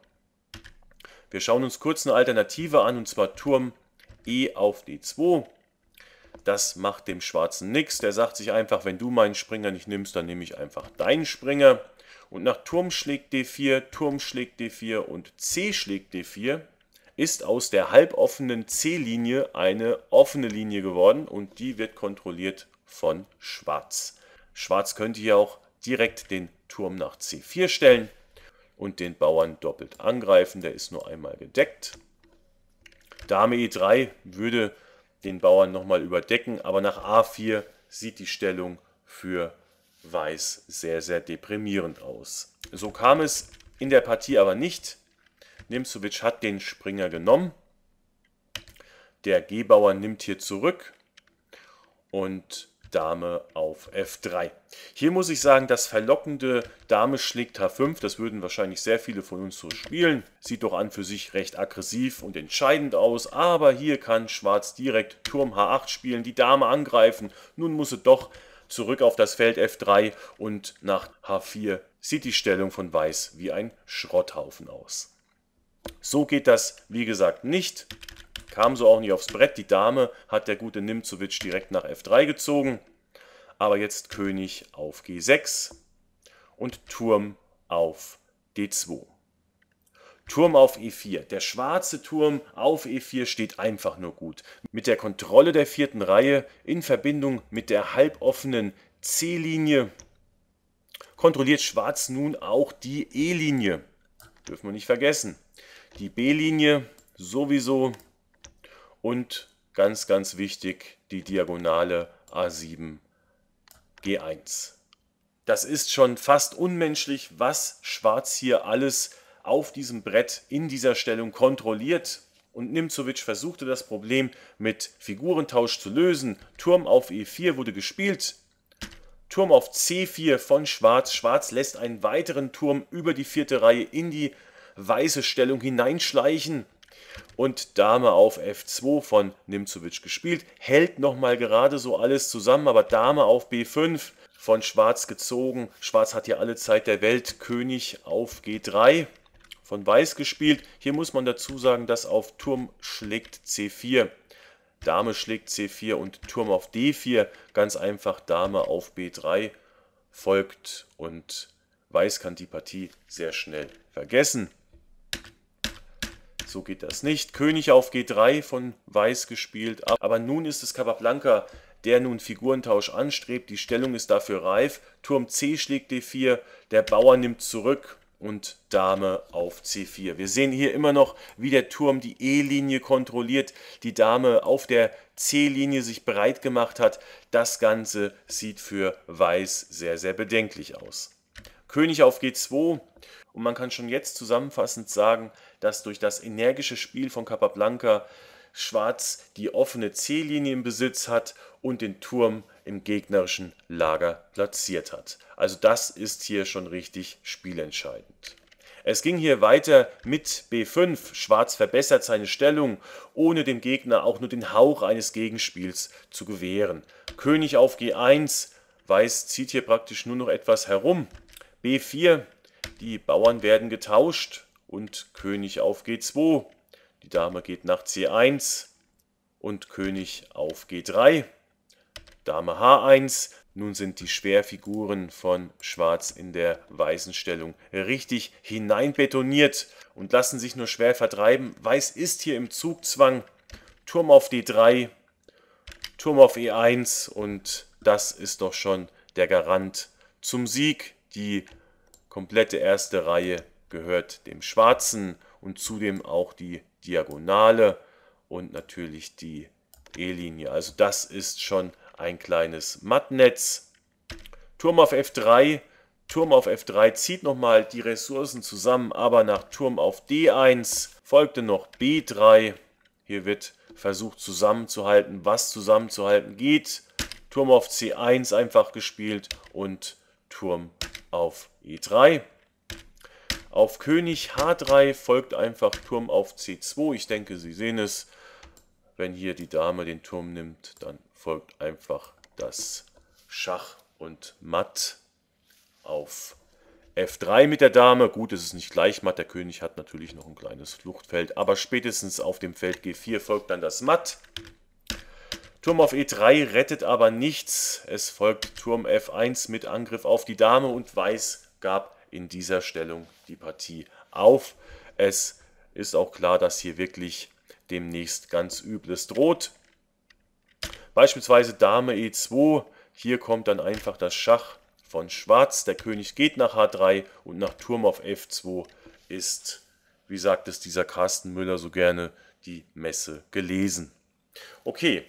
Wir schauen uns kurz eine Alternative an, und zwar Turm E auf D2. Das macht dem Schwarzen nichts. Der sagt sich einfach, wenn du meinen Springer nicht nimmst, dann nehme ich einfach deinen Springer. Und nach Turm schlägt D4, Turm schlägt D4 und C schlägt D4 ist aus der halboffenen C-Linie eine offene Linie geworden und die wird kontrolliert von Schwarz. Schwarz könnte hier auch direkt den Turm nach C4 stellen und den Bauern doppelt angreifen. Der ist nur einmal gedeckt. Dame E3 würde den Bauern nochmal überdecken, aber nach A4 sieht die Stellung für Weiß sehr, sehr deprimierend aus. So kam es in der Partie aber nicht Nemcovic hat den Springer genommen. Der Gebauer nimmt hier zurück und Dame auf F3. Hier muss ich sagen, das verlockende Dame schlägt H5, das würden wahrscheinlich sehr viele von uns so spielen. Sieht doch an für sich recht aggressiv und entscheidend aus, aber hier kann Schwarz direkt Turm H8 spielen, die Dame angreifen. Nun muss er doch zurück auf das Feld F3 und nach H4 sieht die Stellung von Weiß wie ein Schrotthaufen aus. So geht das, wie gesagt, nicht. Kam so auch nicht aufs Brett. Die Dame hat der gute Nimzowitsch direkt nach F3 gezogen. Aber jetzt König auf G6 und Turm auf D2. Turm auf E4. Der schwarze Turm auf E4 steht einfach nur gut. Mit der Kontrolle der vierten Reihe in Verbindung mit der halboffenen C-Linie kontrolliert Schwarz nun auch die E-Linie. Dürfen wir nicht vergessen die B-Linie sowieso und ganz, ganz wichtig, die Diagonale A7 G1. Das ist schon fast unmenschlich, was Schwarz hier alles auf diesem Brett in dieser Stellung kontrolliert. Und Nimzowitsch versuchte das Problem mit Figurentausch zu lösen. Turm auf E4 wurde gespielt. Turm auf C4 von Schwarz. Schwarz lässt einen weiteren Turm über die vierte Reihe in die weiße Stellung hineinschleichen. Und Dame auf F2 von Nimzowitsch gespielt. Hält nochmal gerade so alles zusammen, aber Dame auf B5 von Schwarz gezogen. Schwarz hat hier alle Zeit der Welt. König auf G3 von Weiß gespielt. Hier muss man dazu sagen, dass auf Turm schlägt C4. Dame schlägt C4 und Turm auf D4. Ganz einfach Dame auf B3 folgt und Weiß kann die Partie sehr schnell vergessen. So geht das nicht. König auf G3 von Weiß gespielt. Aber nun ist es Capablanca, der nun Figurentausch anstrebt. Die Stellung ist dafür reif. Turm C schlägt D4. Der Bauer nimmt zurück und Dame auf C4. Wir sehen hier immer noch, wie der Turm die E-Linie kontrolliert, die Dame auf der C-Linie sich breit gemacht hat. Das Ganze sieht für Weiß sehr, sehr bedenklich aus. König auf G2. Und man kann schon jetzt zusammenfassend sagen, dass durch das energische Spiel von Capablanca Schwarz die offene C-Linie im Besitz hat und den Turm im gegnerischen Lager platziert hat. Also das ist hier schon richtig spielentscheidend. Es ging hier weiter mit B5. Schwarz verbessert seine Stellung, ohne dem Gegner auch nur den Hauch eines Gegenspiels zu gewähren. König auf G1. Weiß zieht hier praktisch nur noch etwas herum. B4 die Bauern werden getauscht und König auf G2. Die Dame geht nach C1 und König auf G3. Dame H1. Nun sind die Schwerfiguren von Schwarz in der weißen Stellung richtig hineinbetoniert und lassen sich nur schwer vertreiben. Weiß ist hier im Zugzwang. Turm auf D3, Turm auf E1 und das ist doch schon der Garant zum Sieg. Die komplette erste Reihe gehört dem schwarzen und zudem auch die Diagonale und natürlich die E-Linie. Also das ist schon ein kleines Mattnetz. Turm auf F3. Turm auf F3 zieht nochmal die Ressourcen zusammen, aber nach Turm auf D1 folgte noch B3. Hier wird versucht zusammenzuhalten, was zusammenzuhalten geht. Turm auf C1 einfach gespielt und Turm auf E3. Auf König H3 folgt einfach Turm auf C2. Ich denke, Sie sehen es. Wenn hier die Dame den Turm nimmt, dann folgt einfach das Schach und Matt auf F3 mit der Dame. Gut, es ist nicht gleich matt. Der König hat natürlich noch ein kleines Fluchtfeld. Aber spätestens auf dem Feld G4 folgt dann das Matt. Turm auf E3 rettet aber nichts. Es folgt Turm F1 mit Angriff auf die Dame und Weiß gab in dieser Stellung die Partie auf. Es ist auch klar, dass hier wirklich demnächst ganz Übles droht. Beispielsweise Dame E2, hier kommt dann einfach das Schach von Schwarz. Der König geht nach H3 und nach Turm auf F2 ist, wie sagt es dieser Carsten Müller so gerne, die Messe gelesen. Okay,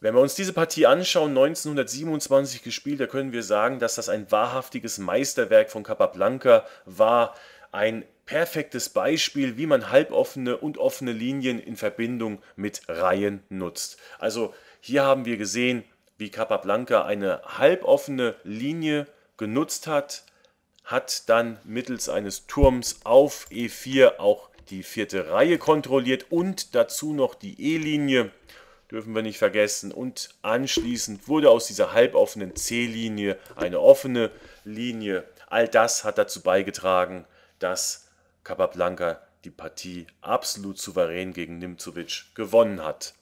wenn wir uns diese Partie anschauen, 1927 gespielt, da können wir sagen, dass das ein wahrhaftiges Meisterwerk von Capablanca war. Ein perfektes Beispiel, wie man halboffene und offene Linien in Verbindung mit Reihen nutzt. Also hier haben wir gesehen, wie Capablanca eine halboffene Linie genutzt hat, hat dann mittels eines Turms auf E4 auch die vierte Reihe kontrolliert und dazu noch die E-Linie dürfen wir nicht vergessen. Und anschließend wurde aus dieser halboffenen C-Linie eine offene Linie. All das hat dazu beigetragen, dass Capablanca die Partie absolut souverän gegen Nimzovic gewonnen hat.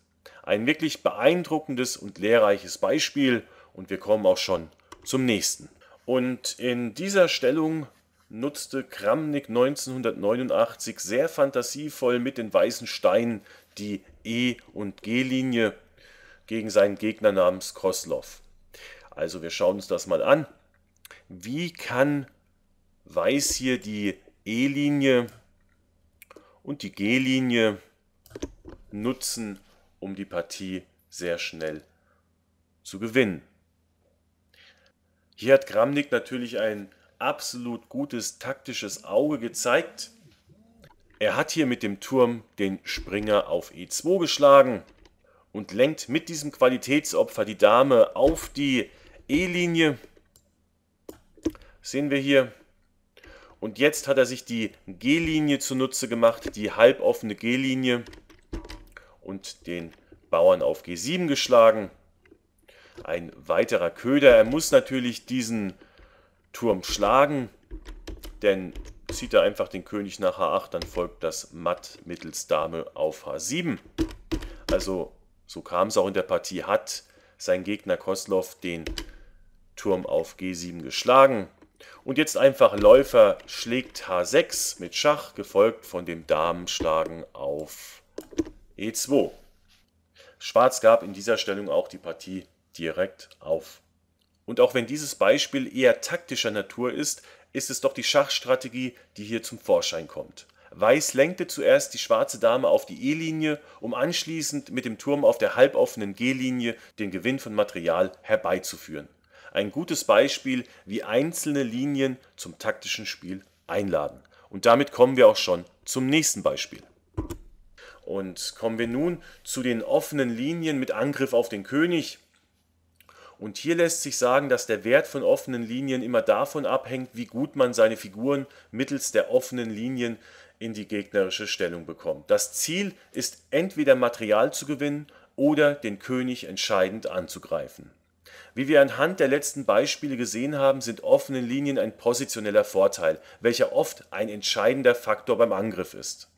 Ein wirklich beeindruckendes und lehrreiches Beispiel und wir kommen auch schon zum nächsten. Und in dieser Stellung nutzte Kramnik 1989 sehr fantasievoll mit den weißen Steinen die E- und G-Linie gegen seinen Gegner namens Koslov. Also wir schauen uns das mal an. Wie kann Weiß hier die E-Linie und die G-Linie nutzen, um die Partie sehr schnell zu gewinnen? Hier hat Kramnik natürlich ein absolut gutes taktisches Auge gezeigt. Er hat hier mit dem Turm den Springer auf E2 geschlagen und lenkt mit diesem Qualitätsopfer die Dame auf die E-Linie. Sehen wir hier. Und jetzt hat er sich die G-Linie zunutze gemacht, die halboffene G-Linie und den Bauern auf G7 geschlagen. Ein weiterer Köder. Er muss natürlich diesen Turm schlagen, denn zieht er einfach den König nach H8, dann folgt das Matt mittels Dame auf H7. Also so kam es auch in der Partie, hat sein Gegner Koslov den Turm auf G7 geschlagen. Und jetzt einfach Läufer schlägt H6 mit Schach, gefolgt von dem Damenschlagen auf E2. Schwarz gab in dieser Stellung auch die Partie direkt auf. Und auch wenn dieses Beispiel eher taktischer Natur ist, ist es doch die Schachstrategie, die hier zum Vorschein kommt. Weiß lenkte zuerst die schwarze Dame auf die E-Linie, um anschließend mit dem Turm auf der halboffenen G-Linie den Gewinn von Material herbeizuführen. Ein gutes Beispiel, wie einzelne Linien zum taktischen Spiel einladen. Und damit kommen wir auch schon zum nächsten Beispiel. Und kommen wir nun zu den offenen Linien mit Angriff auf den König. Und hier lässt sich sagen, dass der Wert von offenen Linien immer davon abhängt, wie gut man seine Figuren mittels der offenen Linien in die gegnerische Stellung bekommt. Das Ziel ist entweder Material zu gewinnen oder den König entscheidend anzugreifen. Wie wir anhand der letzten Beispiele gesehen haben, sind offene Linien ein positioneller Vorteil, welcher oft ein entscheidender Faktor beim Angriff ist.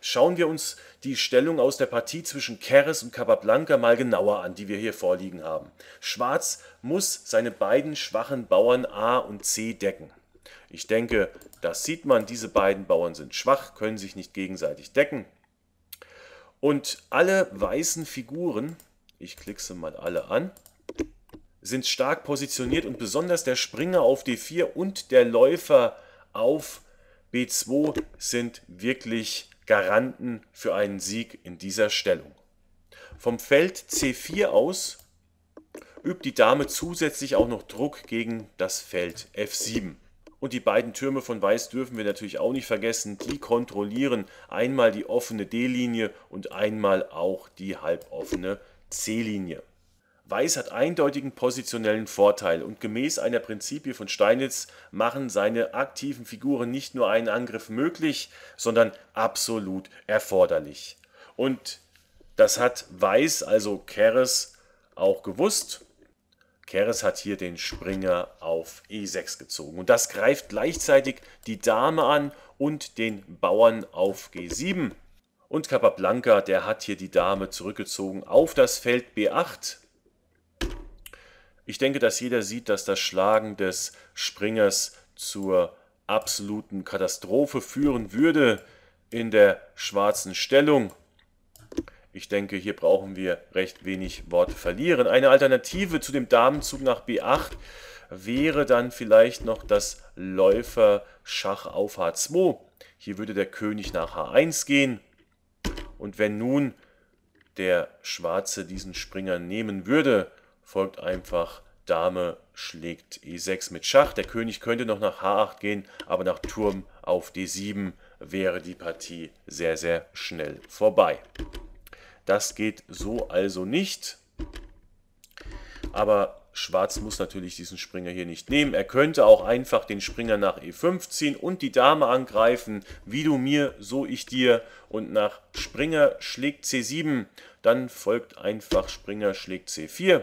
Schauen wir uns die Stellung aus der Partie zwischen Keres und Capablanca mal genauer an, die wir hier vorliegen haben. Schwarz muss seine beiden schwachen Bauern A und C decken. Ich denke, das sieht man, diese beiden Bauern sind schwach, können sich nicht gegenseitig decken. Und alle weißen Figuren, ich klicke sie mal alle an, sind stark positioniert und besonders der Springer auf D4 und der Läufer auf B2 sind wirklich stark. Garanten für einen Sieg in dieser Stellung. Vom Feld C4 aus übt die Dame zusätzlich auch noch Druck gegen das Feld F7. Und die beiden Türme von Weiß dürfen wir natürlich auch nicht vergessen. Die kontrollieren einmal die offene D-Linie und einmal auch die halboffene C-Linie. Weiß hat eindeutigen positionellen Vorteil und gemäß einer Prinzipie von Steinitz machen seine aktiven Figuren nicht nur einen Angriff möglich, sondern absolut erforderlich. Und das hat Weiß, also Keres, auch gewusst. Keres hat hier den Springer auf E6 gezogen. Und das greift gleichzeitig die Dame an und den Bauern auf G7. Und Capablanca, der hat hier die Dame zurückgezogen auf das Feld B8. Ich denke, dass jeder sieht, dass das Schlagen des Springers zur absoluten Katastrophe führen würde in der schwarzen Stellung. Ich denke, hier brauchen wir recht wenig Wort verlieren. Eine Alternative zu dem Damenzug nach B8 wäre dann vielleicht noch das Läufer Schach auf H2. Hier würde der König nach H1 gehen. Und wenn nun der Schwarze diesen Springer nehmen würde, folgt einfach Dame schlägt E6 mit Schach. Der König könnte noch nach H8 gehen, aber nach Turm auf D7 wäre die Partie sehr, sehr schnell vorbei. Das geht so also nicht. Aber Schwarz muss natürlich diesen Springer hier nicht nehmen. Er könnte auch einfach den Springer nach E5 ziehen und die Dame angreifen. Wie du mir, so ich dir. Und nach Springer schlägt C7, dann folgt einfach Springer schlägt C4.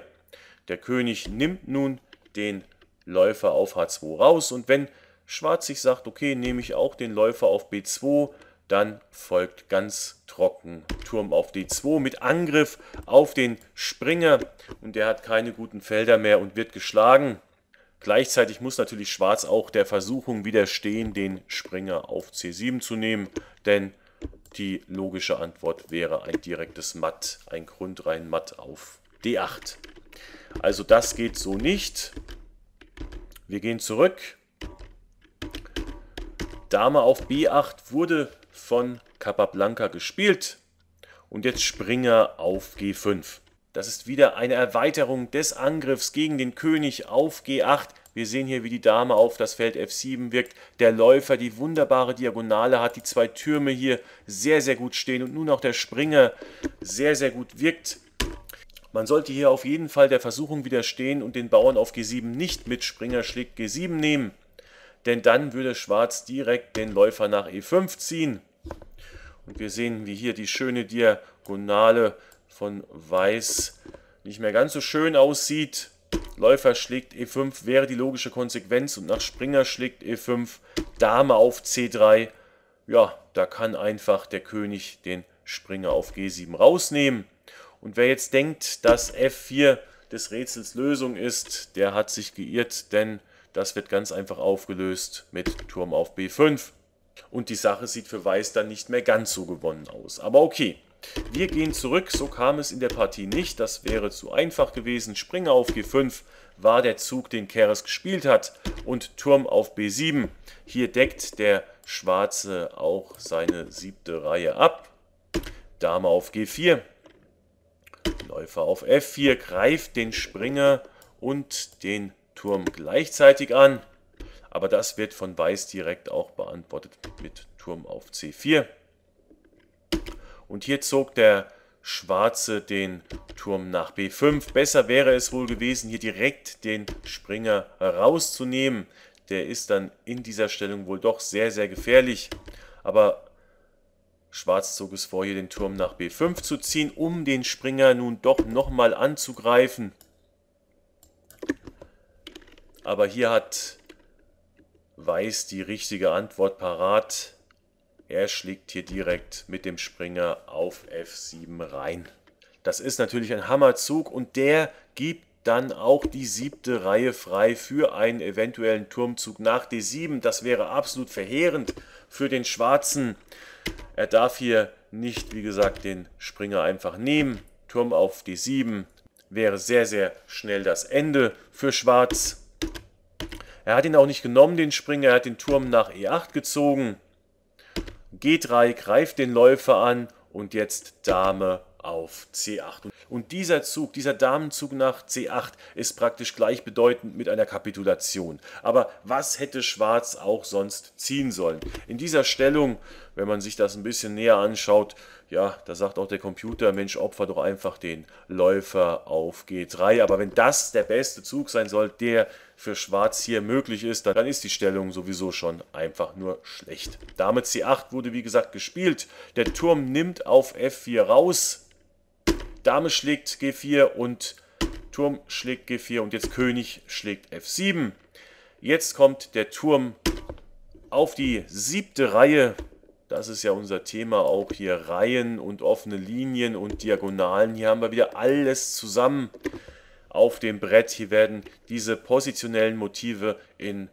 Der König nimmt nun den Läufer auf H2 raus und wenn Schwarz sich sagt, okay, nehme ich auch den Läufer auf B2, dann folgt ganz trocken Turm auf D2 mit Angriff auf den Springer und der hat keine guten Felder mehr und wird geschlagen. Gleichzeitig muss natürlich Schwarz auch der Versuchung widerstehen, den Springer auf C7 zu nehmen, denn die logische Antwort wäre ein direktes Matt, ein grundrein Matt auf D8. Also das geht so nicht. Wir gehen zurück. Dame auf B8 wurde von Capablanca gespielt. Und jetzt Springer auf G5. Das ist wieder eine Erweiterung des Angriffs gegen den König auf G8. Wir sehen hier, wie die Dame auf das Feld F7 wirkt. Der Läufer, die wunderbare Diagonale hat, die zwei Türme hier sehr, sehr gut stehen. Und nun auch der Springer sehr, sehr gut wirkt. Man sollte hier auf jeden Fall der Versuchung widerstehen und den Bauern auf G7 nicht mit Springer schlägt G7 nehmen, denn dann würde Schwarz direkt den Läufer nach E5 ziehen. Und wir sehen, wie hier die schöne Diagonale von Weiß nicht mehr ganz so schön aussieht. Läufer schlägt E5 wäre die logische Konsequenz und nach Springer schlägt E5, Dame auf C3. Ja, da kann einfach der König den Springer auf G7 rausnehmen. Und wer jetzt denkt, dass F4 des Rätsels Lösung ist, der hat sich geirrt, denn das wird ganz einfach aufgelöst mit Turm auf B5. Und die Sache sieht für Weiß dann nicht mehr ganz so gewonnen aus. Aber okay, wir gehen zurück, so kam es in der Partie nicht, das wäre zu einfach gewesen. Springer auf G5 war der Zug, den Keres gespielt hat und Turm auf B7. Hier deckt der Schwarze auch seine siebte Reihe ab. Dame auf G4, Läufer auf F4 greift den Springer und den Turm gleichzeitig an. Aber das wird von Weiß direkt auch beantwortet mit Turm auf C4. Und hier zog der Schwarze den Turm nach B5. Besser wäre es wohl gewesen, hier direkt den Springer rauszunehmen. Der ist dann in dieser Stellung wohl doch sehr, sehr gefährlich. Aber Schwarz zog es vor, hier den Turm nach B5 zu ziehen, um den Springer nun doch nochmal anzugreifen. Aber hier hat Weiß die richtige Antwort parat. Er schlägt hier direkt mit dem Springer auf F7 rein. Das ist natürlich ein Hammerzug und der gibt dann auch die siebte Reihe frei für einen eventuellen Turmzug nach D7. Das wäre absolut verheerend für den Schwarzen. Er darf hier nicht, wie gesagt, den Springer einfach nehmen. Turm auf D7 wäre sehr, sehr schnell das Ende für Schwarz. Er hat ihn auch nicht genommen, den Springer. Er hat den Turm nach E8 gezogen. G3 greift den Läufer an und jetzt Dame auf C8. Und dieser Zug, dieser Damenzug nach C8 ist praktisch gleichbedeutend mit einer Kapitulation. Aber was hätte Schwarz auch sonst ziehen sollen? In dieser Stellung, wenn man sich das ein bisschen näher anschaut, ja, da sagt auch der Computer, Mensch, opfer doch einfach den Läufer auf G3. Aber wenn das der beste Zug sein soll, der für Schwarz hier möglich ist, dann ist die Stellung sowieso schon einfach nur schlecht. Dame C8 wurde wie gesagt gespielt. Der Turm nimmt auf F4 raus. Dame schlägt G4 und Turm schlägt G4 und jetzt König schlägt F7. Jetzt kommt der Turm auf die siebte Reihe. Das ist ja unser Thema auch hier. Reihen und offene Linien und Diagonalen. Hier haben wir wieder alles zusammen auf dem Brett. Hier werden diese positionellen Motive in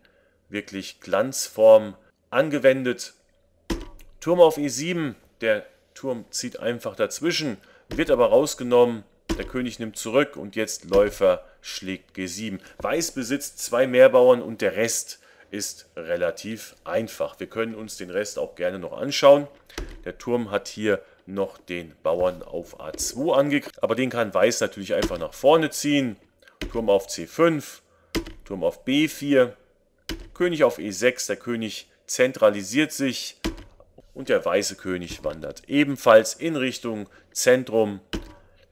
wirklich Glanzform angewendet. Turm auf E7. Der Turm zieht einfach dazwischen wird aber rausgenommen. Der König nimmt zurück und jetzt Läufer schlägt G7. Weiß besitzt zwei Mehrbauern und der Rest ist relativ einfach. Wir können uns den Rest auch gerne noch anschauen. Der Turm hat hier noch den Bauern auf A2 angekriegt, aber den kann Weiß natürlich einfach nach vorne ziehen. Turm auf C5, Turm auf B4, König auf E6, der König zentralisiert sich, und der Weiße König wandert ebenfalls in Richtung Zentrum.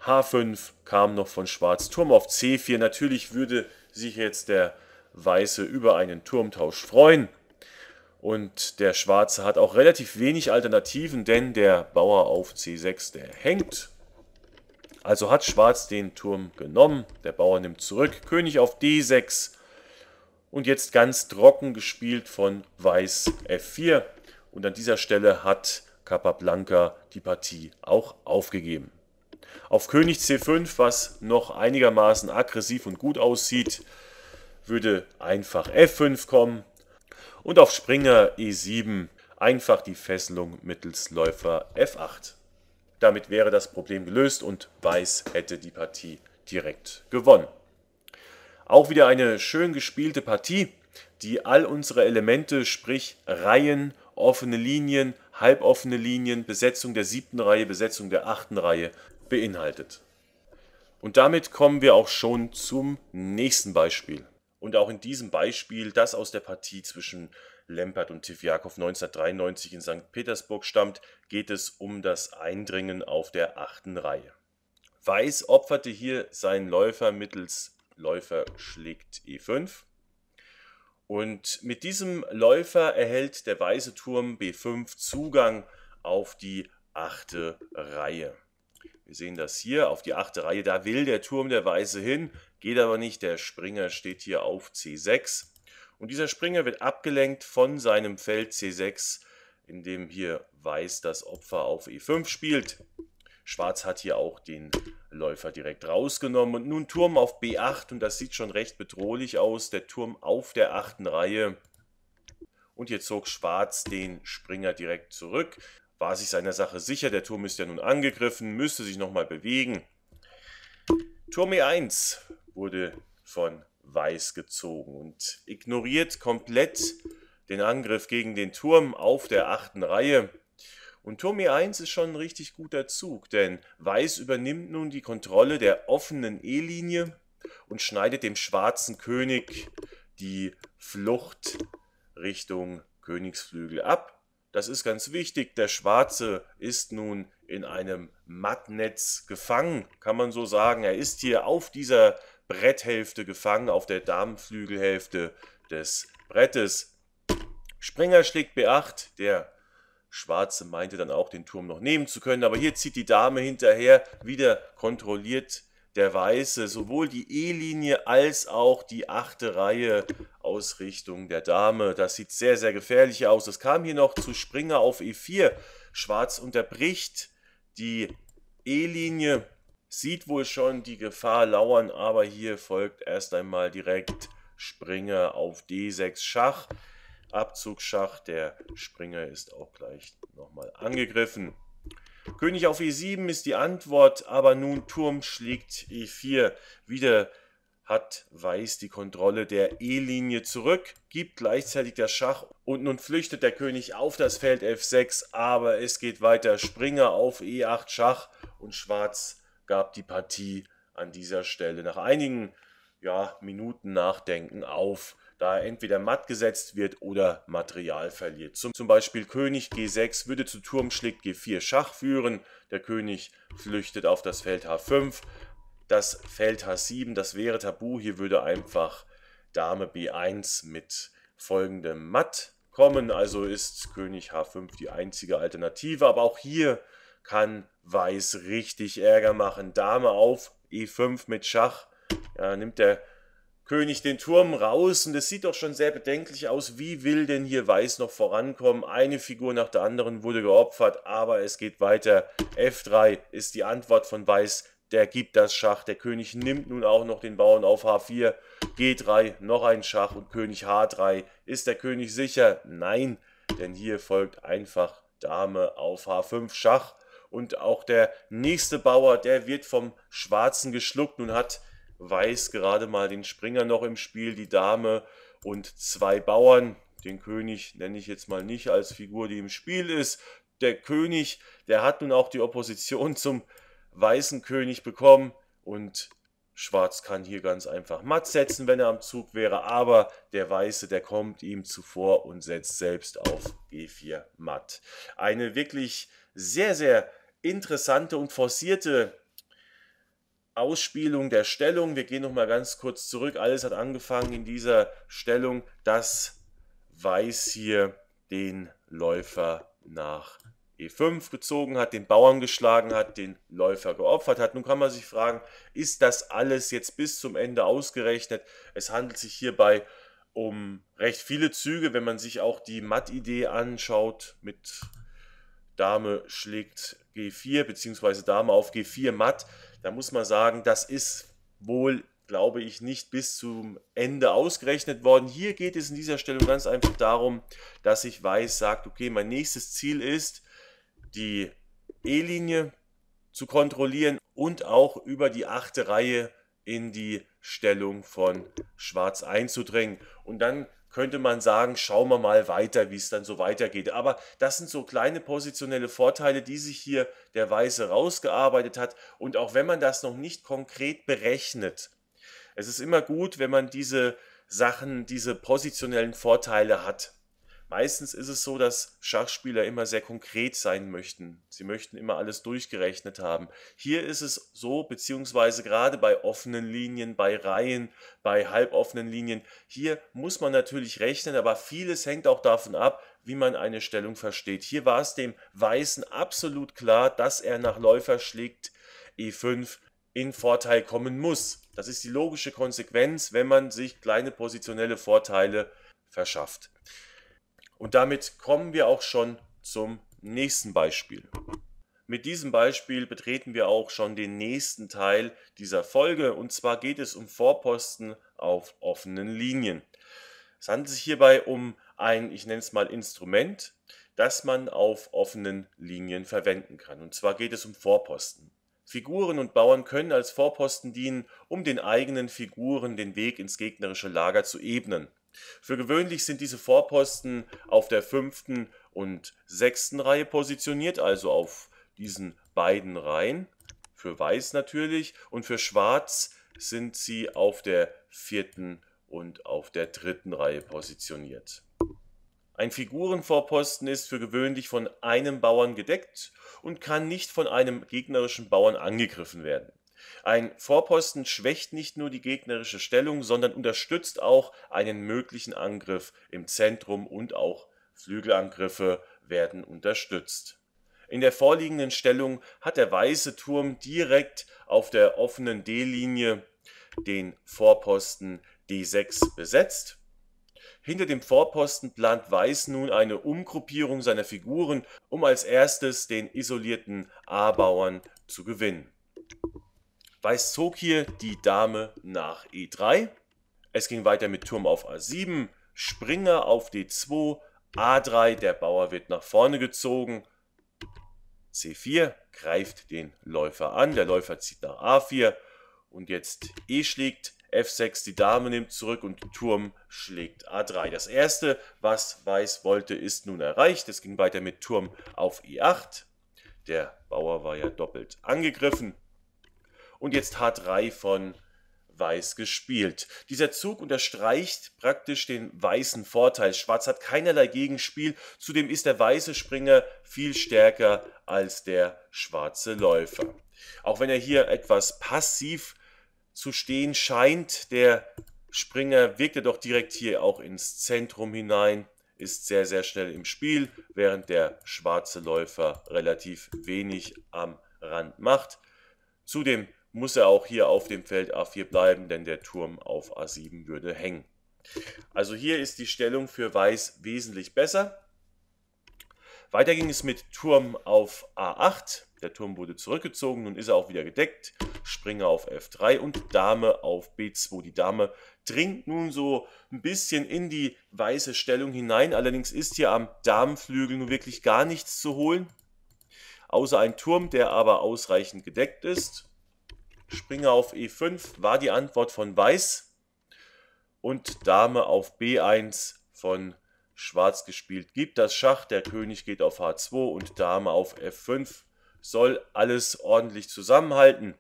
H5 kam noch von Schwarz, Turm auf C4. Natürlich würde sich jetzt der Weiße über einen Turmtausch freuen. Und der Schwarze hat auch relativ wenig Alternativen, denn der Bauer auf C6, der hängt. Also hat Schwarz den Turm genommen, der Bauer nimmt zurück, König auf D6 und jetzt ganz trocken gespielt von Weiß F4. Und an dieser Stelle hat Capablanca die Partie auch aufgegeben. Auf König C5, was noch einigermaßen aggressiv und gut aussieht, würde einfach F5 kommen. Und auf Springer E7 einfach die Fesselung mittels Läufer F8. Damit wäre das Problem gelöst und Weiß hätte die Partie direkt gewonnen. Auch wieder eine schön gespielte Partie, die all unsere Elemente, sprich Reihen, offene Linien, halboffene Linien, Besetzung der siebten Reihe, Besetzung der achten Reihe beinhaltet. Und damit kommen wir auch schon zum nächsten Beispiel. Und auch in diesem Beispiel, das aus der Partie zwischen Lempert und Tivjakov 1993 in St. Petersburg stammt, geht es um das Eindringen auf der achten Reihe. Weiß opferte hier seinen Läufer mittels Läufer schlägt E5 und mit diesem Läufer erhält der weiße Turm B5 Zugang auf die achte Reihe. Wir sehen das hier auf die achte Reihe. Da will der Turm der Weiße hin, geht aber nicht. Der Springer steht hier auf C6. Und dieser Springer wird abgelenkt von seinem Feld C6, indem hier Weiß das Opfer auf E5 spielt. Schwarz hat hier auch den Läufer direkt rausgenommen. Und nun Turm auf B8 und das sieht schon recht bedrohlich aus. Der Turm auf der achten Reihe. Und hier zog Schwarz den Springer direkt zurück. War sich seiner Sache sicher. Der Turm ist ja nun angegriffen, müsste sich nochmal bewegen. Turm E1 wurde von Weiß gezogen und ignoriert komplett den Angriff gegen den Turm auf der achten Reihe. Und Turm e 1 ist schon ein richtig guter Zug, denn Weiß übernimmt nun die Kontrolle der offenen E-Linie und schneidet dem schwarzen König die Flucht Richtung Königsflügel ab. Das ist ganz wichtig. Der Schwarze ist nun in einem Mattnetz gefangen, kann man so sagen. Er ist hier auf dieser Bretthälfte gefangen, auf der Damenflügelhälfte des Brettes. Springer schlägt B8, der Schwarze meinte dann auch, den Turm noch nehmen zu können. Aber hier zieht die Dame hinterher. Wieder kontrolliert der Weiße sowohl die E-Linie als auch die achte Reihe aus Richtung der Dame. Das sieht sehr, sehr gefährlich aus. Es kam hier noch zu Springer auf E4. Schwarz unterbricht die E-Linie, sieht wohl schon die Gefahr lauern, aber hier folgt erst einmal direkt Springer auf D6 Schach. Abzugschach. Der Springer ist auch gleich nochmal angegriffen. König auf E7 ist die Antwort, aber nun Turm schlägt E4. Wieder hat Weiß die Kontrolle der E-Linie zurück, gibt gleichzeitig das Schach und nun flüchtet der König auf das Feld F6, aber es geht weiter. Springer auf E8 Schach und Schwarz gab die Partie an dieser Stelle nach einigen ja, Minuten Nachdenken auf da er entweder matt gesetzt wird oder Material verliert. Zum, zum Beispiel König G6 würde zu Turm schlägt G4 Schach führen, der König flüchtet auf das Feld H5, das Feld H7, das wäre Tabu, hier würde einfach Dame B1 mit folgendem Matt kommen, also ist König H5 die einzige Alternative, aber auch hier kann Weiß richtig Ärger machen. Dame auf E5 mit Schach, ja, nimmt der König den Turm raus und es sieht doch schon sehr bedenklich aus. Wie will denn hier Weiß noch vorankommen? Eine Figur nach der anderen wurde geopfert, aber es geht weiter. F3 ist die Antwort von Weiß. Der gibt das Schach. Der König nimmt nun auch noch den Bauern auf H4. G3, noch ein Schach und König H3. Ist der König sicher? Nein, denn hier folgt einfach Dame auf H5 Schach. Und auch der nächste Bauer, der wird vom Schwarzen geschluckt. Nun hat Weiß gerade mal den Springer noch im Spiel, die Dame und zwei Bauern. Den König nenne ich jetzt mal nicht als Figur, die im Spiel ist. Der König, der hat nun auch die Opposition zum weißen König bekommen und Schwarz kann hier ganz einfach matt setzen, wenn er am Zug wäre, aber der Weiße, der kommt ihm zuvor und setzt selbst auf G4 matt. Eine wirklich sehr, sehr interessante und forcierte Ausspielung der Stellung. Wir gehen nochmal ganz kurz zurück. Alles hat angefangen in dieser Stellung. dass Weiß hier den Läufer nach E5 gezogen hat, den Bauern geschlagen hat, den Läufer geopfert hat. Nun kann man sich fragen, ist das alles jetzt bis zum Ende ausgerechnet? Es handelt sich hierbei um recht viele Züge, wenn man sich auch die Matt-Idee anschaut mit Dame schlägt G4 bzw. Dame auf G4 Matt, da muss man sagen, das ist wohl, glaube ich, nicht bis zum Ende ausgerechnet worden. Hier geht es in dieser Stellung ganz einfach darum, dass ich weiß, sagt, okay, mein nächstes Ziel ist, die E-Linie zu kontrollieren und auch über die achte Reihe in die Stellung von Schwarz einzudrängen. Und dann könnte man sagen, schauen wir mal weiter, wie es dann so weitergeht. Aber das sind so kleine positionelle Vorteile, die sich hier der Weiße rausgearbeitet hat. Und auch wenn man das noch nicht konkret berechnet, es ist immer gut, wenn man diese Sachen, diese positionellen Vorteile hat. Meistens ist es so, dass Schachspieler immer sehr konkret sein möchten. Sie möchten immer alles durchgerechnet haben. Hier ist es so, beziehungsweise gerade bei offenen Linien, bei Reihen, bei halboffenen Linien, hier muss man natürlich rechnen, aber vieles hängt auch davon ab, wie man eine Stellung versteht. Hier war es dem Weißen absolut klar, dass er nach Läufer schlägt E5 in Vorteil kommen muss. Das ist die logische Konsequenz, wenn man sich kleine positionelle Vorteile verschafft. Und damit kommen wir auch schon zum nächsten Beispiel. Mit diesem Beispiel betreten wir auch schon den nächsten Teil dieser Folge und zwar geht es um Vorposten auf offenen Linien. Es handelt sich hierbei um ein, ich nenne es mal Instrument, das man auf offenen Linien verwenden kann. Und zwar geht es um Vorposten. Figuren und Bauern können als Vorposten dienen, um den eigenen Figuren den Weg ins gegnerische Lager zu ebnen. Für gewöhnlich sind diese Vorposten auf der fünften und sechsten Reihe positioniert, also auf diesen beiden Reihen. Für Weiß natürlich und für Schwarz sind sie auf der vierten und auf der dritten Reihe positioniert. Ein Figurenvorposten ist für gewöhnlich von einem Bauern gedeckt und kann nicht von einem gegnerischen Bauern angegriffen werden. Ein Vorposten schwächt nicht nur die gegnerische Stellung, sondern unterstützt auch einen möglichen Angriff im Zentrum und auch Flügelangriffe werden unterstützt. In der vorliegenden Stellung hat der weiße Turm direkt auf der offenen D-Linie den Vorposten D6 besetzt hinter dem Vorposten plant Weiß nun eine Umgruppierung seiner Figuren, um als erstes den isolierten A-Bauern zu gewinnen. Weiß zog hier die Dame nach E3. Es ging weiter mit Turm auf A7, Springer auf D2, A3, der Bauer wird nach vorne gezogen. C4 greift den Läufer an, der Läufer zieht nach A4 und jetzt E schlägt, F6, die Dame nimmt zurück und Turm schlägt A3. Das erste, was Weiß wollte, ist nun erreicht. Es ging weiter mit Turm auf E8. Der Bauer war ja doppelt angegriffen. Und jetzt H3 von Weiß gespielt. Dieser Zug unterstreicht praktisch den weißen Vorteil. Schwarz hat keinerlei Gegenspiel, zudem ist der weiße Springer viel stärker als der schwarze Läufer. Auch wenn er hier etwas passiv zu stehen scheint. Der Springer wirkte doch direkt hier auch ins Zentrum hinein, ist sehr, sehr schnell im Spiel, während der schwarze Läufer relativ wenig am Rand macht. Zudem muss er auch hier auf dem Feld A4 bleiben, denn der Turm auf A7 würde hängen. Also hier ist die Stellung für Weiß wesentlich besser. Weiter ging es mit Turm auf A8. Der Turm wurde zurückgezogen, nun ist er auch wieder gedeckt. Springer auf F3 und Dame auf B2. Die Dame dringt nun so ein bisschen in die weiße Stellung hinein. Allerdings ist hier am Damenflügel nun wirklich gar nichts zu holen. Außer ein Turm, der aber ausreichend gedeckt ist. Springer auf E5 war die Antwort von Weiß. Und Dame auf B1 von Schwarz gespielt. Gibt das Schach, der König geht auf H2 und Dame auf F5 soll alles ordentlich zusammenhalten.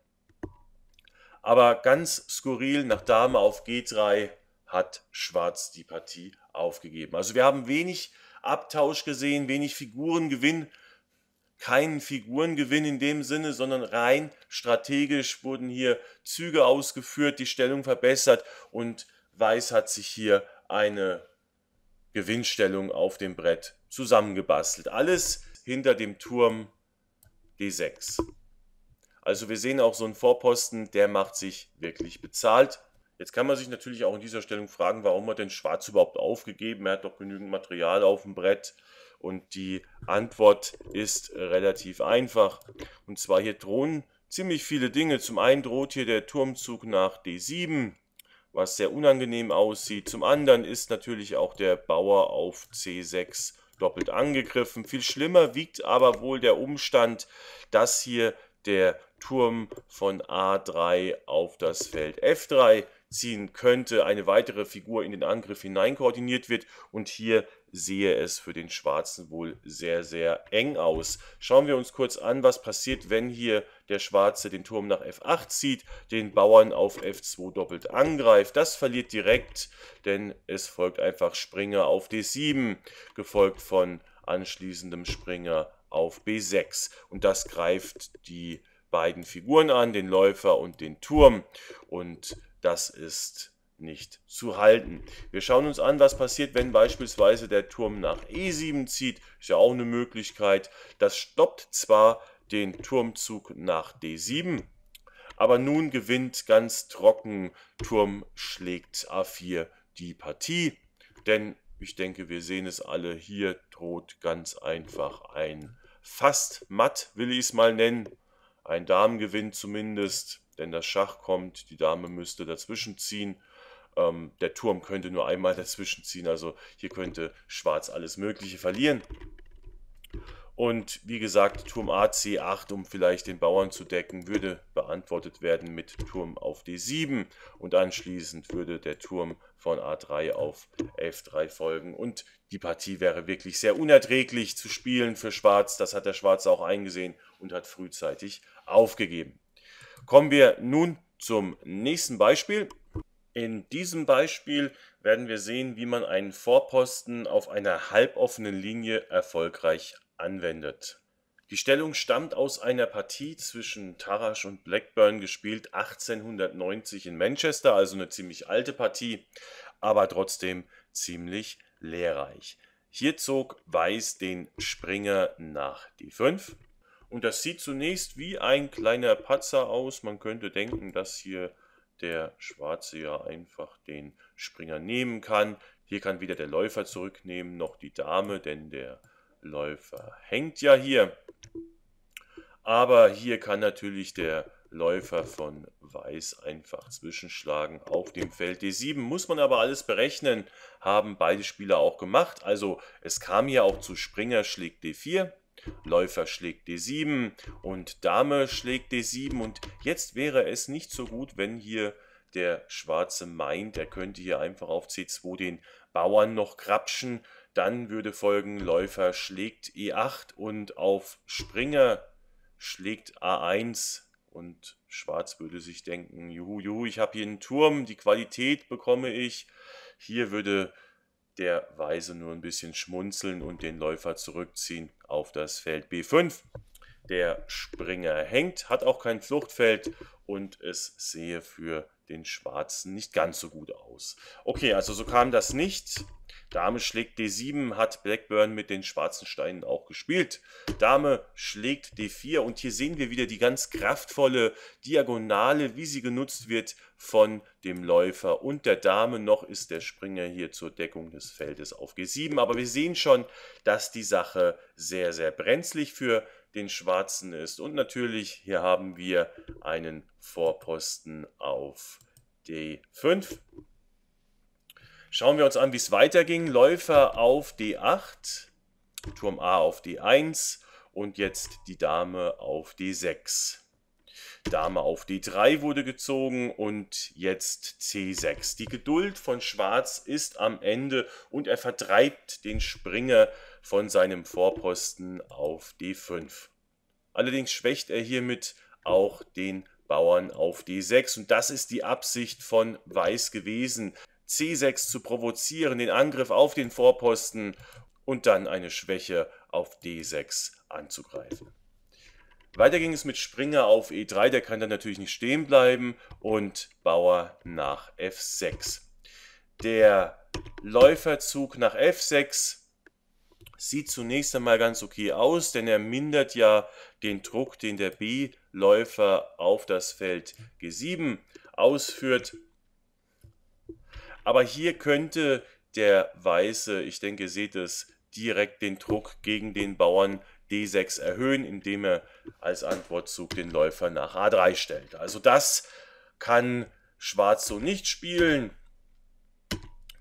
Aber ganz skurril nach Dame auf G3 hat Schwarz die Partie aufgegeben. Also wir haben wenig Abtausch gesehen, wenig Figurengewinn, keinen Figurengewinn in dem Sinne, sondern rein strategisch wurden hier Züge ausgeführt, die Stellung verbessert und Weiß hat sich hier eine Gewinnstellung auf dem Brett zusammengebastelt. Alles hinter dem Turm D6. Also wir sehen auch so einen Vorposten, der macht sich wirklich bezahlt. Jetzt kann man sich natürlich auch in dieser Stellung fragen, warum hat denn Schwarz überhaupt aufgegeben? Er hat doch genügend Material auf dem Brett. Und die Antwort ist relativ einfach. Und zwar hier drohen ziemlich viele Dinge. Zum einen droht hier der Turmzug nach D7, was sehr unangenehm aussieht. Zum anderen ist natürlich auch der Bauer auf C6 doppelt angegriffen. Viel schlimmer wiegt aber wohl der Umstand, dass hier der Turm von A3 auf das Feld F3 ziehen könnte, eine weitere Figur in den Angriff hinein koordiniert wird und hier sehe es für den Schwarzen wohl sehr, sehr eng aus. Schauen wir uns kurz an, was passiert, wenn hier der Schwarze den Turm nach F8 zieht, den Bauern auf F2 doppelt angreift. Das verliert direkt, denn es folgt einfach Springer auf D7, gefolgt von anschließendem Springer auf B6. Und das greift die beiden Figuren an, den Läufer und den Turm. Und das ist nicht zu halten. Wir schauen uns an, was passiert, wenn beispielsweise der Turm nach E7 zieht. Ist ja auch eine Möglichkeit. Das stoppt zwar den Turmzug nach D7. Aber nun gewinnt ganz trocken Turm schlägt A4 die Partie. Denn ich denke, wir sehen es alle, hier droht ganz einfach ein fast matt, will ich es mal nennen. Ein Damengewinn zumindest, denn das Schach kommt, die Dame müsste dazwischen ziehen. Ähm, der Turm könnte nur einmal dazwischen ziehen, also hier könnte Schwarz alles Mögliche verlieren. Und wie gesagt, Turm ac 8 um vielleicht den Bauern zu decken, würde beantwortet werden mit Turm auf D7. Und anschließend würde der Turm von A3 auf F3 folgen. Und die Partie wäre wirklich sehr unerträglich zu spielen für Schwarz. Das hat der Schwarze auch eingesehen und hat frühzeitig aufgegeben. Kommen wir nun zum nächsten Beispiel. In diesem Beispiel werden wir sehen, wie man einen Vorposten auf einer halboffenen Linie erfolgreich anwendet. Die Stellung stammt aus einer Partie zwischen Tarrasch und Blackburn, gespielt 1890 in Manchester, also eine ziemlich alte Partie, aber trotzdem ziemlich lehrreich. Hier zog Weiß den Springer nach D5 und das sieht zunächst wie ein kleiner Patzer aus. Man könnte denken, dass hier der Schwarze ja einfach den Springer nehmen kann. Hier kann weder der Läufer zurücknehmen noch die Dame, denn der Läufer. Hängt ja hier. Aber hier kann natürlich der Läufer von Weiß einfach zwischenschlagen auf dem Feld D7. Muss man aber alles berechnen, haben beide Spieler auch gemacht. Also es kam hier auch zu Springer schlägt D4, Läufer schlägt D7 und Dame schlägt D7. Und jetzt wäre es nicht so gut, wenn hier der Schwarze meint, er könnte hier einfach auf C2 den Bauern noch krapschen. Dann würde folgen Läufer schlägt E8 und auf Springer schlägt A1 und Schwarz würde sich denken, juhu, juhu, ich habe hier einen Turm, die Qualität bekomme ich. Hier würde der Weise nur ein bisschen schmunzeln und den Läufer zurückziehen auf das Feld B5. Der Springer hängt, hat auch kein Fluchtfeld und es sehe für den Schwarzen nicht ganz so gut aus. Okay, also so kam das nicht. Dame schlägt D7, hat Blackburn mit den schwarzen Steinen auch gespielt. Dame schlägt D4 und hier sehen wir wieder die ganz kraftvolle Diagonale, wie sie genutzt wird von dem Läufer und der Dame. Noch ist der Springer hier zur Deckung des Feldes auf G7, aber wir sehen schon, dass die Sache sehr, sehr brenzlig für den Schwarzen ist. Und natürlich, hier haben wir einen Vorposten auf D5. Schauen wir uns an, wie es weiterging. Läufer auf D8, Turm A auf D1 und jetzt die Dame auf D6. Dame auf D3 wurde gezogen und jetzt C6. Die Geduld von Schwarz ist am Ende und er vertreibt den Springer von seinem Vorposten auf D5. Allerdings schwächt er hiermit auch den Bauern auf D6 und das ist die Absicht von Weiß gewesen. C6 zu provozieren, den Angriff auf den Vorposten und dann eine Schwäche auf D6 anzugreifen. Weiter ging es mit Springer auf E3, der kann dann natürlich nicht stehen bleiben und Bauer nach F6. Der Läuferzug nach F6 sieht zunächst einmal ganz okay aus, denn er mindert ja den Druck, den der B-Läufer auf das Feld G7 ausführt. Aber hier könnte der Weiße, ich denke, ihr seht es, direkt den Druck gegen den Bauern D6 erhöhen, indem er als Antwortzug den Läufer nach A3 stellt. Also das kann Schwarz so nicht spielen.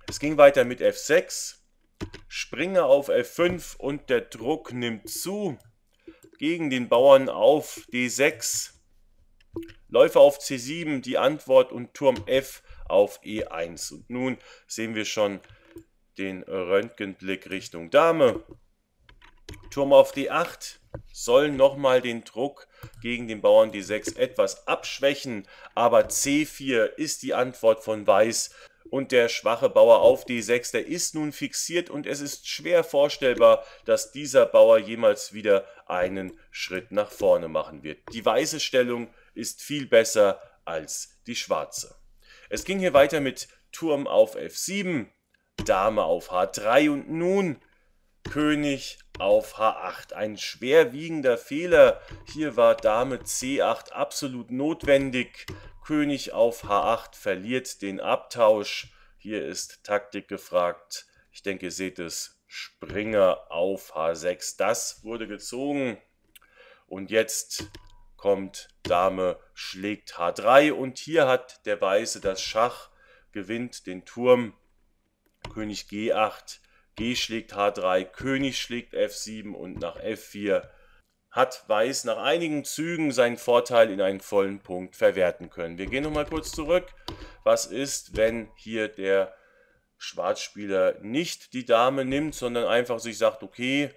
Es ging weiter mit F6, Springer auf F5 und der Druck nimmt zu. Gegen den Bauern auf D6, Läufer auf C7, die Antwort und Turm F auf E1. Und nun sehen wir schon den Röntgenblick Richtung Dame. Turm auf D8 soll nochmal den Druck gegen den Bauern D6 etwas abschwächen, aber C4 ist die Antwort von Weiß. Und der schwache Bauer auf D6, der ist nun fixiert und es ist schwer vorstellbar, dass dieser Bauer jemals wieder einen Schritt nach vorne machen wird. Die weiße Stellung ist viel besser als die schwarze. Es ging hier weiter mit Turm auf F7, Dame auf H3 und nun König auf H8. Ein schwerwiegender Fehler. Hier war Dame C8 absolut notwendig. König auf H8 verliert den Abtausch. Hier ist Taktik gefragt. Ich denke, ihr seht es. Springer auf H6. Das wurde gezogen. Und jetzt kommt Dame, schlägt H3 und hier hat der Weiße das Schach, gewinnt den Turm, König G8, G schlägt H3, König schlägt F7 und nach F4 hat Weiß nach einigen Zügen seinen Vorteil in einen vollen Punkt verwerten können. Wir gehen nochmal kurz zurück. Was ist, wenn hier der Schwarzspieler nicht die Dame nimmt, sondern einfach sich sagt, okay,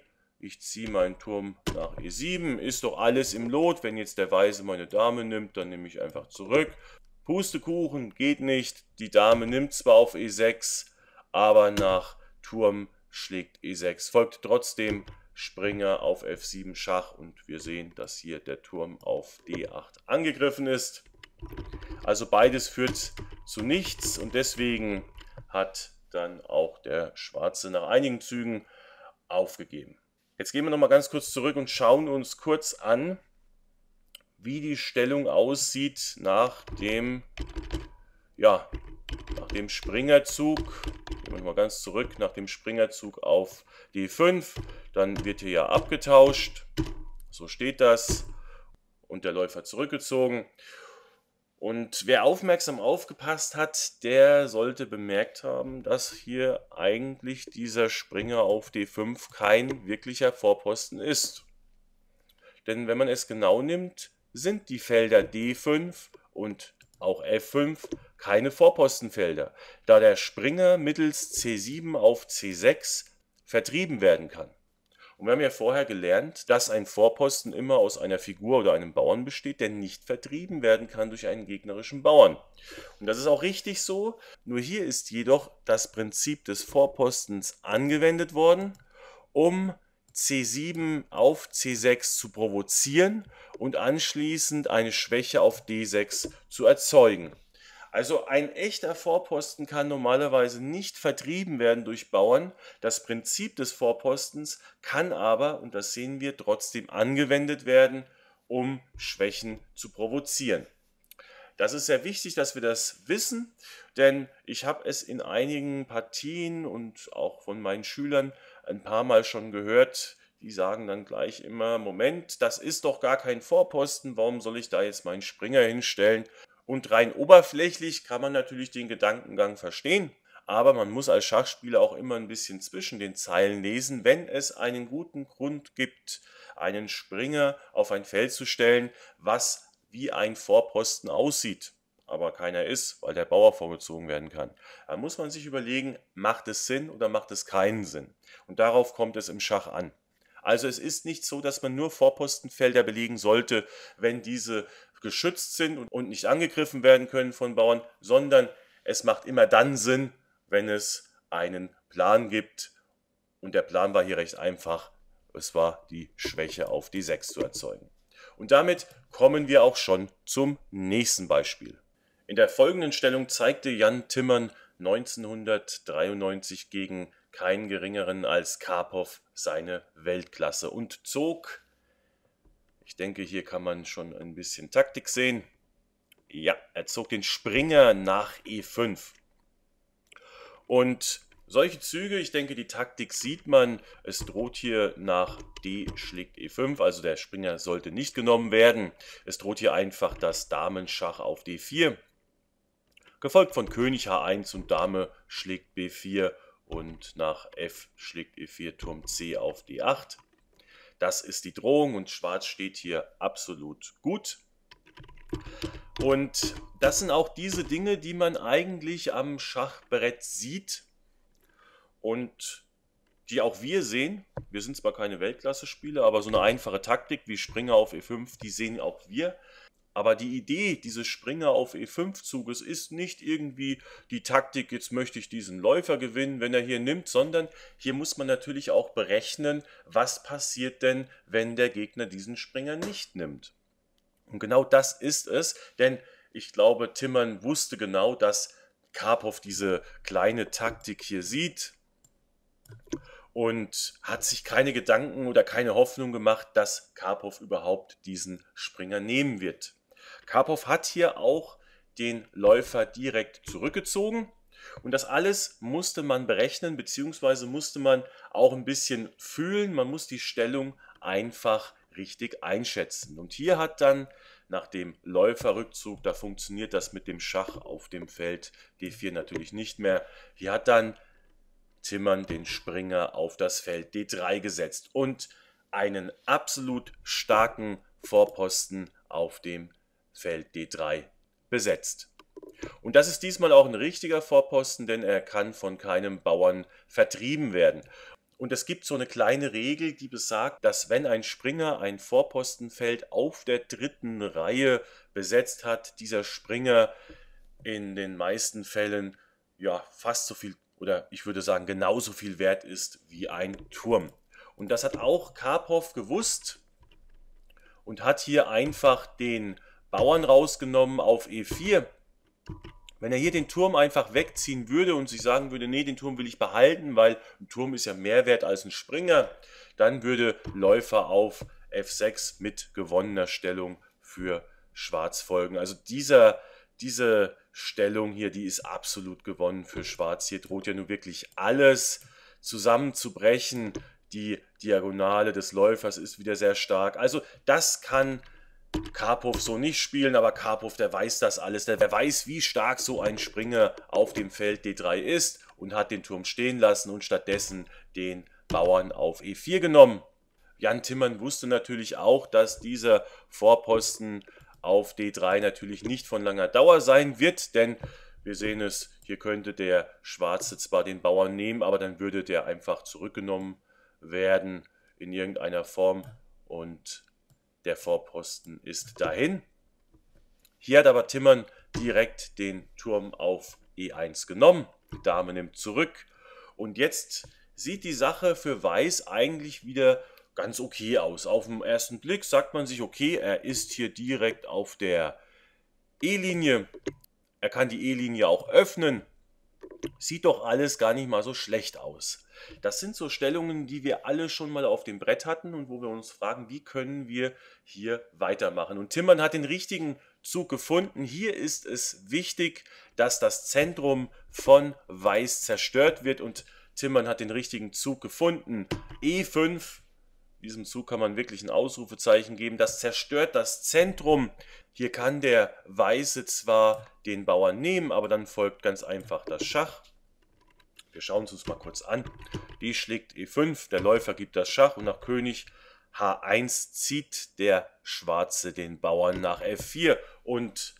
ich ziehe meinen Turm nach E7. Ist doch alles im Lot. Wenn jetzt der Weise meine Dame nimmt, dann nehme ich einfach zurück. Pustekuchen geht nicht. Die Dame nimmt zwar auf E6, aber nach Turm schlägt E6. Folgt trotzdem Springer auf F7 Schach und wir sehen, dass hier der Turm auf D8 angegriffen ist. Also beides führt zu nichts und deswegen hat dann auch der Schwarze nach einigen Zügen aufgegeben. Jetzt gehen wir nochmal ganz kurz zurück und schauen uns kurz an, wie die Stellung aussieht nach dem, ja, nach dem Springerzug. Gehen wir nochmal ganz zurück, nach dem Springerzug auf D5. Dann wird hier ja abgetauscht. So steht das. Und der Läufer zurückgezogen. Und wer aufmerksam aufgepasst hat, der sollte bemerkt haben, dass hier eigentlich dieser Springer auf D5 kein wirklicher Vorposten ist. Denn wenn man es genau nimmt, sind die Felder D5 und auch F5 keine Vorpostenfelder, da der Springer mittels C7 auf C6 vertrieben werden kann. Und wir haben ja vorher gelernt, dass ein Vorposten immer aus einer Figur oder einem Bauern besteht, der nicht vertrieben werden kann durch einen gegnerischen Bauern. Und das ist auch richtig so, nur hier ist jedoch das Prinzip des Vorpostens angewendet worden, um C7 auf C6 zu provozieren und anschließend eine Schwäche auf D6 zu erzeugen. Also ein echter Vorposten kann normalerweise nicht vertrieben werden durch Bauern. Das Prinzip des Vorpostens kann aber, und das sehen wir, trotzdem angewendet werden, um Schwächen zu provozieren. Das ist sehr wichtig, dass wir das wissen, denn ich habe es in einigen Partien und auch von meinen Schülern ein paar Mal schon gehört, die sagen dann gleich immer, Moment, das ist doch gar kein Vorposten, warum soll ich da jetzt meinen Springer hinstellen? Und rein oberflächlich kann man natürlich den Gedankengang verstehen, aber man muss als Schachspieler auch immer ein bisschen zwischen den Zeilen lesen, wenn es einen guten Grund gibt, einen Springer auf ein Feld zu stellen, was wie ein Vorposten aussieht, aber keiner ist, weil der Bauer vorgezogen werden kann. Da muss man sich überlegen, macht es Sinn oder macht es keinen Sinn? Und darauf kommt es im Schach an. Also es ist nicht so, dass man nur Vorpostenfelder belegen sollte, wenn diese geschützt sind und nicht angegriffen werden können von Bauern, sondern es macht immer dann Sinn, wenn es einen Plan gibt. Und der Plan war hier recht einfach. Es war die Schwäche auf die 6 zu erzeugen. Und damit kommen wir auch schon zum nächsten Beispiel. In der folgenden Stellung zeigte Jan Timmern 1993 gegen keinen geringeren als Karpov seine Weltklasse und zog ich denke, hier kann man schon ein bisschen Taktik sehen. Ja, er zog den Springer nach E5. Und solche Züge, ich denke, die Taktik sieht man. Es droht hier nach D schlägt E5, also der Springer sollte nicht genommen werden. Es droht hier einfach das Damenschach auf D4. Gefolgt von König H1 und Dame schlägt B4 und nach F schlägt E4 Turm C auf D8. Das ist die Drohung und Schwarz steht hier absolut gut. Und das sind auch diese Dinge, die man eigentlich am Schachbrett sieht und die auch wir sehen. Wir sind zwar keine Weltklasse-Spieler, aber so eine einfache Taktik wie Springer auf E5, die sehen auch wir. Aber die Idee dieses Springer auf E5-Zuges ist nicht irgendwie die Taktik, jetzt möchte ich diesen Läufer gewinnen, wenn er hier nimmt, sondern hier muss man natürlich auch berechnen, was passiert denn, wenn der Gegner diesen Springer nicht nimmt. Und genau das ist es, denn ich glaube, Timmern wusste genau, dass Karpov diese kleine Taktik hier sieht und hat sich keine Gedanken oder keine Hoffnung gemacht, dass Karpov überhaupt diesen Springer nehmen wird. Karpov hat hier auch den Läufer direkt zurückgezogen. Und das alles musste man berechnen, beziehungsweise musste man auch ein bisschen fühlen. Man muss die Stellung einfach richtig einschätzen. Und hier hat dann nach dem Läuferrückzug, da funktioniert das mit dem Schach auf dem Feld D4 natürlich nicht mehr. Hier hat dann Timmern den Springer auf das Feld D3 gesetzt und einen absolut starken Vorposten auf dem Feld D3 besetzt. Und das ist diesmal auch ein richtiger Vorposten, denn er kann von keinem Bauern vertrieben werden. Und es gibt so eine kleine Regel, die besagt, dass wenn ein Springer ein Vorpostenfeld auf der dritten Reihe besetzt hat, dieser Springer in den meisten Fällen ja fast so viel oder ich würde sagen genauso viel wert ist wie ein Turm. Und das hat auch Karpov gewusst und hat hier einfach den Bauern rausgenommen auf E4. Wenn er hier den Turm einfach wegziehen würde und sich sagen würde, nee, den Turm will ich behalten, weil ein Turm ist ja mehr wert als ein Springer, dann würde Läufer auf F6 mit gewonnener Stellung für Schwarz folgen. Also dieser, diese Stellung hier, die ist absolut gewonnen für Schwarz. Hier droht ja nun wirklich alles zusammenzubrechen. Die Diagonale des Läufers ist wieder sehr stark. Also das kann Karpov so nicht spielen, aber Karpov, der weiß das alles. Der, der weiß, wie stark so ein Springer auf dem Feld D3 ist und hat den Turm stehen lassen und stattdessen den Bauern auf E4 genommen. Jan Timmern wusste natürlich auch, dass dieser Vorposten auf D3 natürlich nicht von langer Dauer sein wird, denn wir sehen es, hier könnte der Schwarze zwar den Bauern nehmen, aber dann würde der einfach zurückgenommen werden in irgendeiner Form und der Vorposten ist dahin. Hier hat aber Timmern direkt den Turm auf E1 genommen. Die Dame nimmt zurück. Und jetzt sieht die Sache für Weiß eigentlich wieder ganz okay aus. Auf den ersten Blick sagt man sich, okay, er ist hier direkt auf der E-Linie. Er kann die E-Linie auch öffnen sieht doch alles gar nicht mal so schlecht aus. Das sind so Stellungen, die wir alle schon mal auf dem Brett hatten und wo wir uns fragen, wie können wir hier weitermachen. Und Timmern hat den richtigen Zug gefunden. Hier ist es wichtig, dass das Zentrum von Weiß zerstört wird und Timmern hat den richtigen Zug gefunden. E5 diesem Zug kann man wirklich ein Ausrufezeichen geben. Das zerstört das Zentrum. Hier kann der Weiße zwar den Bauern nehmen, aber dann folgt ganz einfach das Schach. Wir schauen es uns mal kurz an. Die schlägt E5, der Läufer gibt das Schach und nach König H1 zieht der Schwarze den Bauern nach F4 und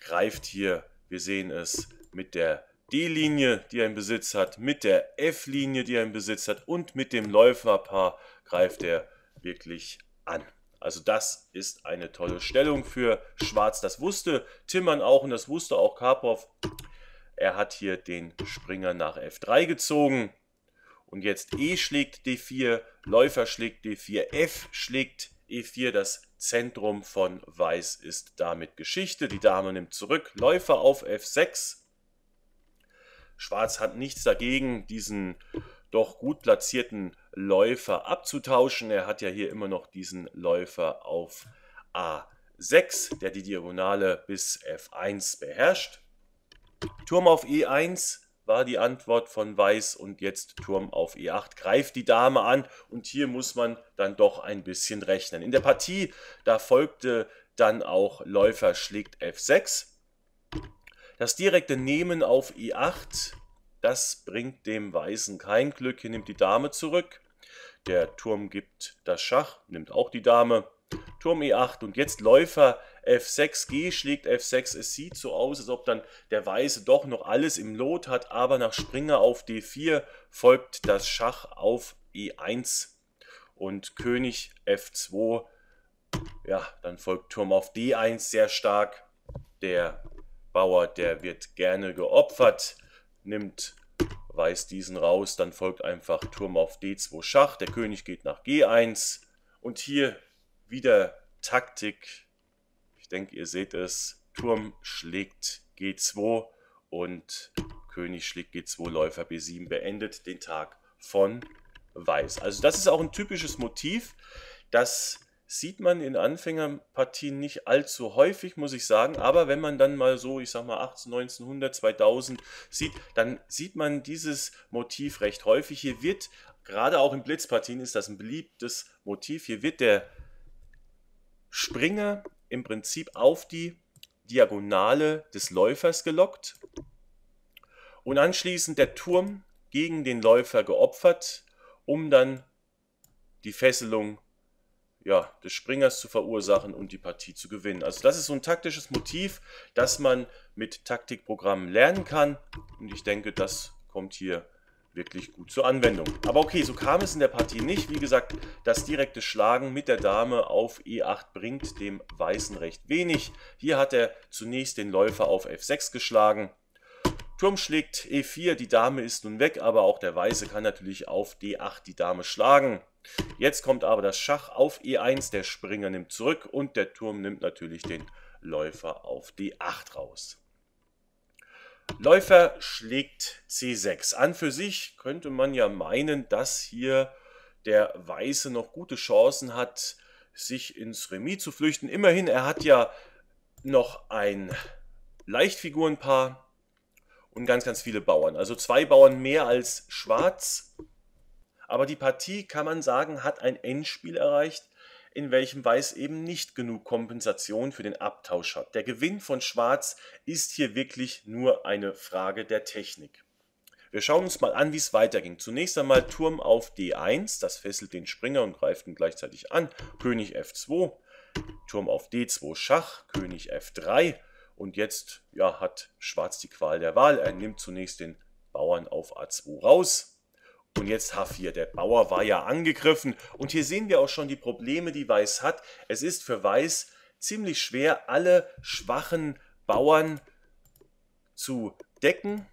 greift hier, wir sehen es, mit der D-Linie, die er im Besitz hat, mit der F-Linie, die er im Besitz hat und mit dem Läuferpaar greift er wirklich an. Also das ist eine tolle Stellung für Schwarz. Das wusste Timmern auch und das wusste auch Karpov. Er hat hier den Springer nach F3 gezogen. Und jetzt E schlägt D4, Läufer schlägt D4, F schlägt E4. Das Zentrum von Weiß ist damit Geschichte. Die Dame nimmt zurück, Läufer auf F6. Schwarz hat nichts dagegen, diesen doch gut platzierten Läufer abzutauschen. Er hat ja hier immer noch diesen Läufer auf A6, der die Diagonale bis F1 beherrscht. Turm auf E1 war die Antwort von Weiß und jetzt Turm auf E8 greift die Dame an und hier muss man dann doch ein bisschen rechnen. In der Partie, da folgte dann auch Läufer schlägt F6, das direkte Nehmen auf E8, das bringt dem Weißen kein Glück. Hier nimmt die Dame zurück. Der Turm gibt das Schach, nimmt auch die Dame. Turm E8 und jetzt Läufer F6, G schlägt F6. Es sieht so aus, als ob dann der Weiße doch noch alles im Lot hat, aber nach Springer auf D4 folgt das Schach auf E1 und König F2. Ja, dann folgt Turm auf D1 sehr stark. Der Bauer, der wird gerne geopfert, nimmt Weiß diesen raus, dann folgt einfach Turm auf D2 Schach, der König geht nach G1 und hier wieder Taktik, ich denke ihr seht es, Turm schlägt G2 und König schlägt G2, Läufer B7 beendet den Tag von Weiß. Also das ist auch ein typisches Motiv, das sieht man in Anfängerpartien nicht allzu häufig, muss ich sagen. Aber wenn man dann mal so, ich sag mal 18, 1900, 2000 sieht, dann sieht man dieses Motiv recht häufig. Hier wird, gerade auch in Blitzpartien ist das ein beliebtes Motiv, hier wird der Springer im Prinzip auf die Diagonale des Läufers gelockt und anschließend der Turm gegen den Läufer geopfert, um dann die Fesselung zu ja, des Springers zu verursachen und die Partie zu gewinnen. Also das ist so ein taktisches Motiv, das man mit Taktikprogrammen lernen kann. Und ich denke, das kommt hier wirklich gut zur Anwendung. Aber okay, so kam es in der Partie nicht. Wie gesagt, das direkte Schlagen mit der Dame auf E8 bringt dem Weißen recht wenig. Hier hat er zunächst den Läufer auf F6 geschlagen. Turm schlägt E4, die Dame ist nun weg, aber auch der Weiße kann natürlich auf D8 die Dame schlagen. Jetzt kommt aber das Schach auf E1, der Springer nimmt zurück und der Turm nimmt natürlich den Läufer auf D8 raus. Läufer schlägt C6. An für sich könnte man ja meinen, dass hier der Weiße noch gute Chancen hat, sich ins Remis zu flüchten. Immerhin, er hat ja noch ein Leichtfigurenpaar und ganz, ganz viele Bauern. Also zwei Bauern mehr als Schwarz. Aber die Partie, kann man sagen, hat ein Endspiel erreicht, in welchem Weiß eben nicht genug Kompensation für den Abtausch hat. Der Gewinn von Schwarz ist hier wirklich nur eine Frage der Technik. Wir schauen uns mal an, wie es weiterging. Zunächst einmal Turm auf D1, das fesselt den Springer und greift ihn gleichzeitig an. König F2, Turm auf D2 Schach, König F3 und jetzt ja, hat Schwarz die Qual der Wahl. Er nimmt zunächst den Bauern auf A2 raus, und jetzt H4. Der Bauer war ja angegriffen. Und hier sehen wir auch schon die Probleme, die Weiß hat. Es ist für Weiß ziemlich schwer, alle schwachen Bauern zu decken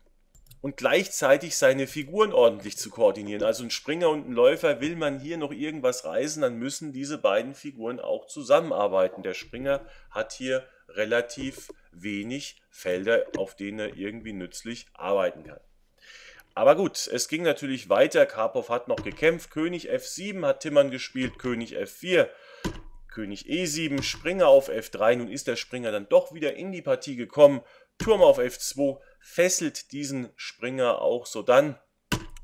und gleichzeitig seine Figuren ordentlich zu koordinieren. Also ein Springer und ein Läufer, will man hier noch irgendwas reisen, dann müssen diese beiden Figuren auch zusammenarbeiten. Der Springer hat hier relativ wenig Felder, auf denen er irgendwie nützlich arbeiten kann. Aber gut, es ging natürlich weiter. Karpov hat noch gekämpft. König F7 hat Timmern gespielt. König F4. König E7. Springer auf F3. Nun ist der Springer dann doch wieder in die Partie gekommen. Turm auf F2. Fesselt diesen Springer auch so dann.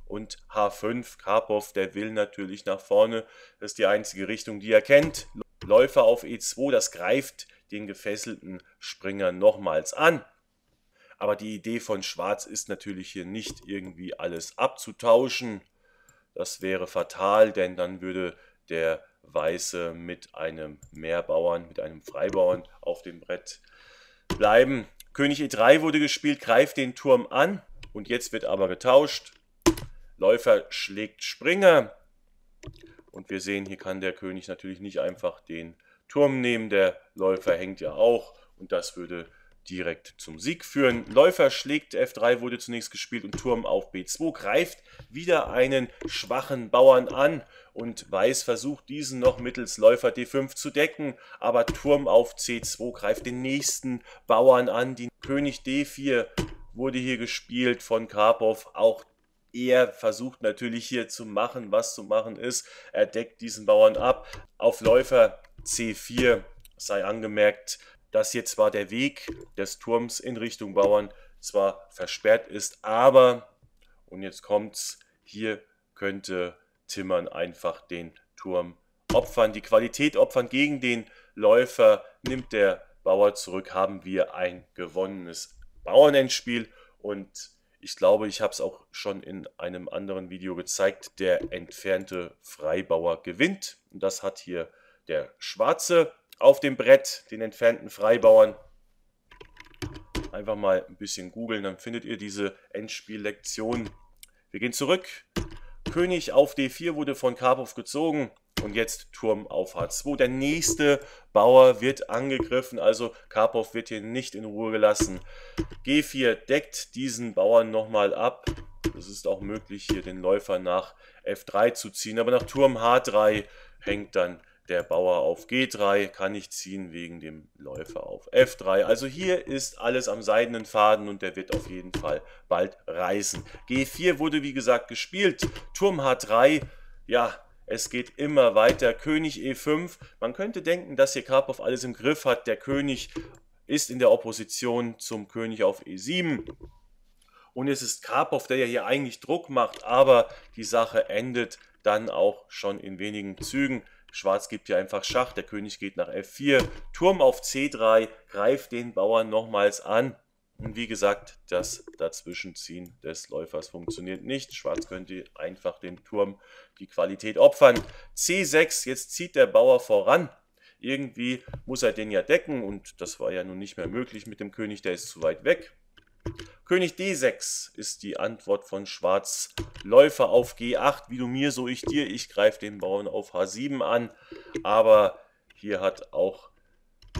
Und H5. Karpov, der will natürlich nach vorne. Das ist die einzige Richtung, die er kennt. Läufer auf E2. Das greift den gefesselten Springer nochmals an. Aber die Idee von Schwarz ist natürlich hier nicht irgendwie alles abzutauschen. Das wäre fatal, denn dann würde der Weiße mit einem Mehrbauern, mit einem Freibauern auf dem Brett bleiben. König E3 wurde gespielt, greift den Turm an und jetzt wird aber getauscht. Läufer schlägt Springer und wir sehen, hier kann der König natürlich nicht einfach den Turm nehmen, der Läufer hängt ja auch und das würde direkt zum Sieg führen. Läufer schlägt F3 wurde zunächst gespielt und Turm auf B2 greift wieder einen schwachen Bauern an und Weiß versucht diesen noch mittels Läufer D5 zu decken, aber Turm auf C2 greift den nächsten Bauern an. Die König D4 wurde hier gespielt von Karpov, auch er versucht natürlich hier zu machen, was zu machen ist. Er deckt diesen Bauern ab. Auf Läufer C4 sei angemerkt, dass hier zwar der Weg des Turms in Richtung Bauern zwar versperrt ist, aber, und jetzt kommt's, hier könnte Timmern einfach den Turm opfern. Die Qualität opfern gegen den Läufer nimmt der Bauer zurück, haben wir ein gewonnenes Bauernendspiel und ich glaube, ich habe es auch schon in einem anderen Video gezeigt, der entfernte Freibauer gewinnt. Und das hat hier der Schwarze auf dem Brett den entfernten Freibauern. Einfach mal ein bisschen googeln, dann findet ihr diese Endspiellektion. Wir gehen zurück. König auf D4 wurde von Karpov gezogen. Und jetzt Turm auf H2. Der nächste Bauer wird angegriffen, also Karpov wird hier nicht in Ruhe gelassen. G4 deckt diesen Bauern nochmal ab. Es ist auch möglich, hier den Läufer nach F3 zu ziehen, aber nach Turm H3 hängt dann der Bauer auf G3 kann ich ziehen wegen dem Läufer auf F3. Also hier ist alles am seidenen Faden und der wird auf jeden Fall bald reißen. G4 wurde wie gesagt gespielt. Turm H3, ja, es geht immer weiter. König E5. Man könnte denken, dass hier Karpov alles im Griff hat. Der König ist in der Opposition zum König auf E7. Und es ist Karpov, der ja hier eigentlich Druck macht, aber die Sache endet dann auch schon in wenigen Zügen. Schwarz gibt hier einfach Schach, der König geht nach F4, Turm auf C3, greift den Bauern nochmals an. Und wie gesagt, das Dazwischenziehen des Läufers funktioniert nicht. Schwarz könnte einfach dem Turm die Qualität opfern. C6, jetzt zieht der Bauer voran. Irgendwie muss er den ja decken und das war ja nun nicht mehr möglich mit dem König, der ist zu weit weg. König D6 ist die Antwort von Schwarz. Läufer auf G8, wie du mir, so ich dir. Ich greife den Bauern auf H7 an. Aber hier hat auch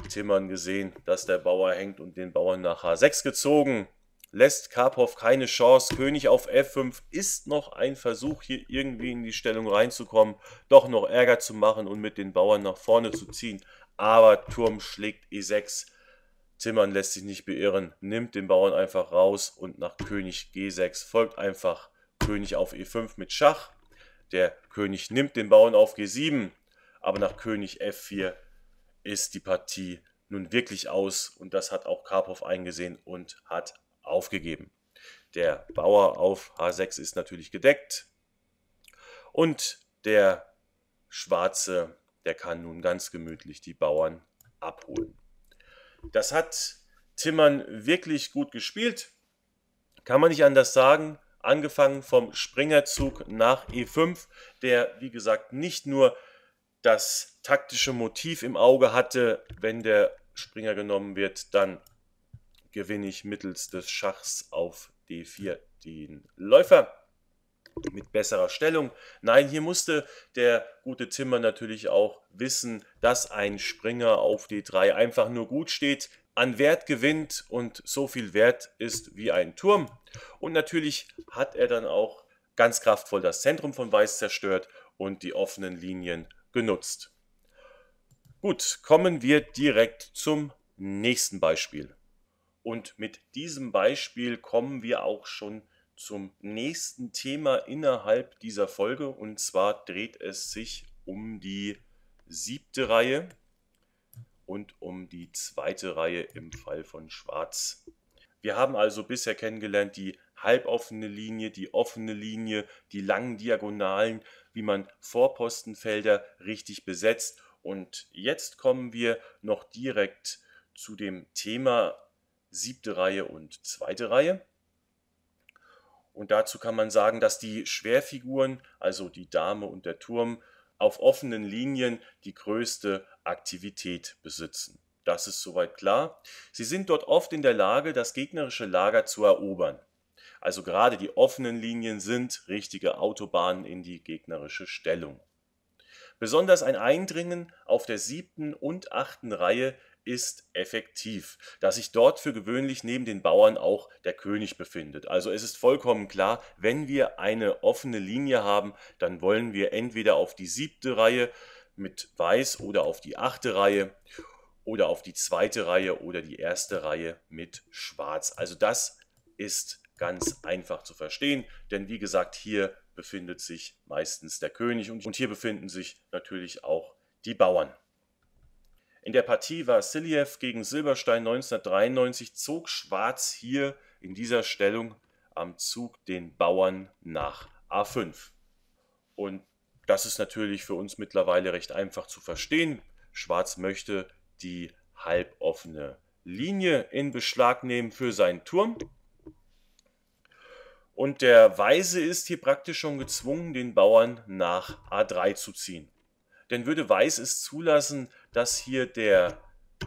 Timmern gesehen, dass der Bauer hängt und den Bauern nach H6 gezogen. Lässt Karpov keine Chance. König auf F5 ist noch ein Versuch, hier irgendwie in die Stellung reinzukommen, doch noch Ärger zu machen und mit den Bauern nach vorne zu ziehen. Aber Turm schlägt E6 Zimmern lässt sich nicht beirren, nimmt den Bauern einfach raus und nach König G6 folgt einfach König auf E5 mit Schach. Der König nimmt den Bauern auf G7, aber nach König F4 ist die Partie nun wirklich aus und das hat auch Karpov eingesehen und hat aufgegeben. Der Bauer auf H6 ist natürlich gedeckt und der Schwarze, der kann nun ganz gemütlich die Bauern abholen. Das hat Timmern wirklich gut gespielt. Kann man nicht anders sagen. Angefangen vom Springerzug nach E5, der, wie gesagt, nicht nur das taktische Motiv im Auge hatte, wenn der Springer genommen wird, dann gewinne ich mittels des Schachs auf D4 den Läufer mit besserer Stellung. Nein, hier musste der gute Timmer natürlich auch wissen, dass ein Springer auf D3 einfach nur gut steht, an Wert gewinnt und so viel Wert ist wie ein Turm. Und natürlich hat er dann auch ganz kraftvoll das Zentrum von Weiß zerstört und die offenen Linien genutzt. Gut, kommen wir direkt zum nächsten Beispiel. Und mit diesem Beispiel kommen wir auch schon zum nächsten Thema innerhalb dieser Folge. Und zwar dreht es sich um die siebte Reihe und um die zweite Reihe im Fall von Schwarz. Wir haben also bisher kennengelernt die halboffene Linie, die offene Linie, die langen Diagonalen, wie man Vorpostenfelder richtig besetzt. Und jetzt kommen wir noch direkt zu dem Thema siebte Reihe und zweite Reihe. Und dazu kann man sagen, dass die Schwerfiguren, also die Dame und der Turm, auf offenen Linien die größte Aktivität besitzen. Das ist soweit klar. Sie sind dort oft in der Lage, das gegnerische Lager zu erobern. Also gerade die offenen Linien sind richtige Autobahnen in die gegnerische Stellung. Besonders ein Eindringen auf der siebten und achten Reihe ist effektiv, da sich dort für gewöhnlich neben den Bauern auch der König befindet. Also es ist vollkommen klar, wenn wir eine offene Linie haben, dann wollen wir entweder auf die siebte Reihe mit Weiß oder auf die achte Reihe oder auf die zweite Reihe oder die erste Reihe mit Schwarz. Also das ist ganz einfach zu verstehen, denn wie gesagt, hier befindet sich meistens der König und hier befinden sich natürlich auch die Bauern. In der Partie Vassiljev gegen Silberstein 1993 zog Schwarz hier in dieser Stellung am Zug den Bauern nach A5. Und das ist natürlich für uns mittlerweile recht einfach zu verstehen. Schwarz möchte die halboffene Linie in Beschlag nehmen für seinen Turm. Und der Weise ist hier praktisch schon gezwungen, den Bauern nach A3 zu ziehen. Denn würde Weiß es zulassen, dass hier der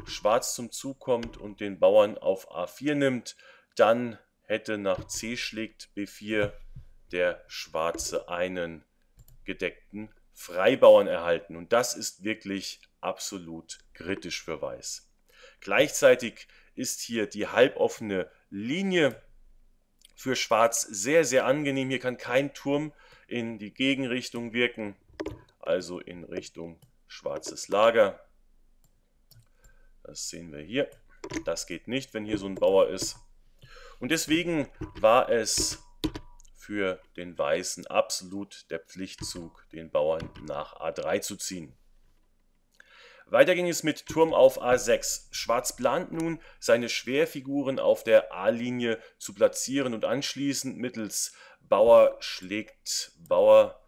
Schwarz zum Zug kommt und den Bauern auf A4 nimmt, dann hätte nach C schlägt B4 der Schwarze einen gedeckten Freibauern erhalten. Und das ist wirklich absolut kritisch für Weiß. Gleichzeitig ist hier die halboffene Linie für Schwarz sehr, sehr angenehm. Hier kann kein Turm in die Gegenrichtung wirken, also in Richtung schwarzes Lager. Das sehen wir hier. Das geht nicht, wenn hier so ein Bauer ist. Und deswegen war es für den Weißen absolut der Pflichtzug, den Bauern nach A3 zu ziehen. Weiter ging es mit Turm auf A6. Schwarz plant nun, seine Schwerfiguren auf der A-Linie zu platzieren und anschließend mittels Bauer schlägt Bauer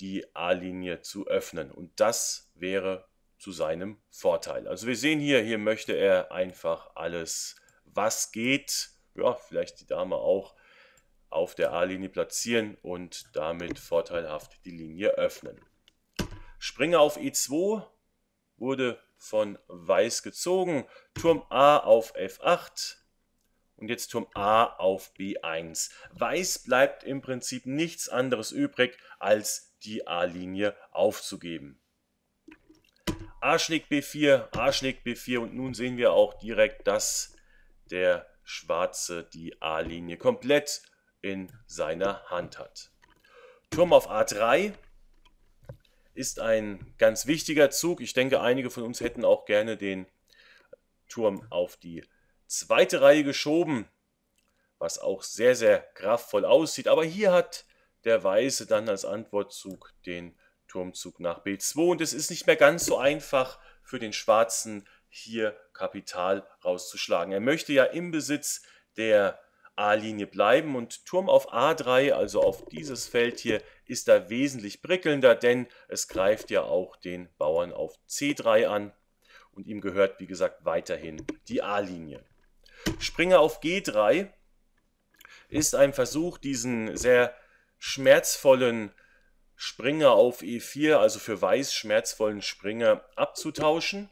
die A-Linie zu öffnen. Und das wäre zu seinem Vorteil. Also wir sehen hier, hier möchte er einfach alles, was geht, ja, vielleicht die Dame auch, auf der A-Linie platzieren und damit vorteilhaft die Linie öffnen. Springer auf E2 wurde von Weiß gezogen, Turm A auf F8 und jetzt Turm A auf B1. Weiß bleibt im Prinzip nichts anderes übrig, als die A-Linie aufzugeben. A schlägt B4, A schlägt B4 und nun sehen wir auch direkt, dass der Schwarze die A-Linie komplett in seiner Hand hat. Turm auf A3 ist ein ganz wichtiger Zug. Ich denke, einige von uns hätten auch gerne den Turm auf die zweite Reihe geschoben, was auch sehr, sehr kraftvoll aussieht. Aber hier hat der Weiße dann als Antwortzug den Turmzug nach B2 und es ist nicht mehr ganz so einfach für den Schwarzen hier Kapital rauszuschlagen. Er möchte ja im Besitz der A-Linie bleiben und Turm auf A3, also auf dieses Feld hier, ist da wesentlich prickelnder, denn es greift ja auch den Bauern auf C3 an und ihm gehört, wie gesagt, weiterhin die A-Linie. Springer auf G3 ist ein Versuch, diesen sehr schmerzvollen Springer auf E4, also für weiß schmerzvollen Springer, abzutauschen.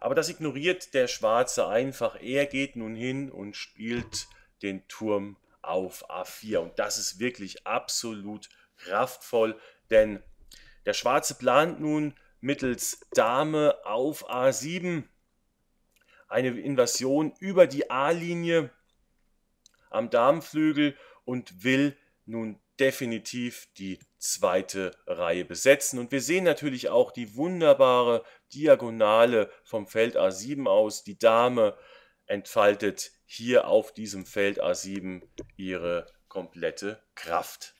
Aber das ignoriert der Schwarze einfach. Er geht nun hin und spielt den Turm auf A4. Und das ist wirklich absolut kraftvoll, denn der Schwarze plant nun mittels Dame auf A7 eine Invasion über die A-Linie am Damenflügel und will nun definitiv die zweite Reihe besetzen. Und wir sehen natürlich auch die wunderbare Diagonale vom Feld A7 aus. Die Dame entfaltet hier auf diesem Feld A7 ihre komplette Kraft.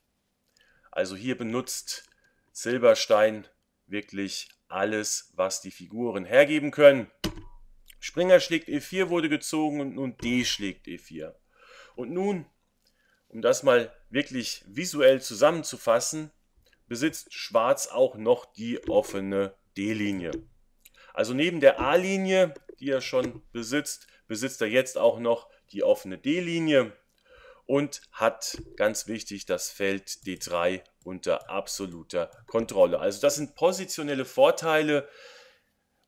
Also hier benutzt Silberstein wirklich alles, was die Figuren hergeben können. Springer schlägt E4 wurde gezogen und nun D schlägt E4. Und nun um das mal wirklich visuell zusammenzufassen, besitzt Schwarz auch noch die offene D-Linie. Also neben der A-Linie, die er schon besitzt, besitzt er jetzt auch noch die offene D-Linie und hat ganz wichtig das Feld D3 unter absoluter Kontrolle. Also das sind positionelle Vorteile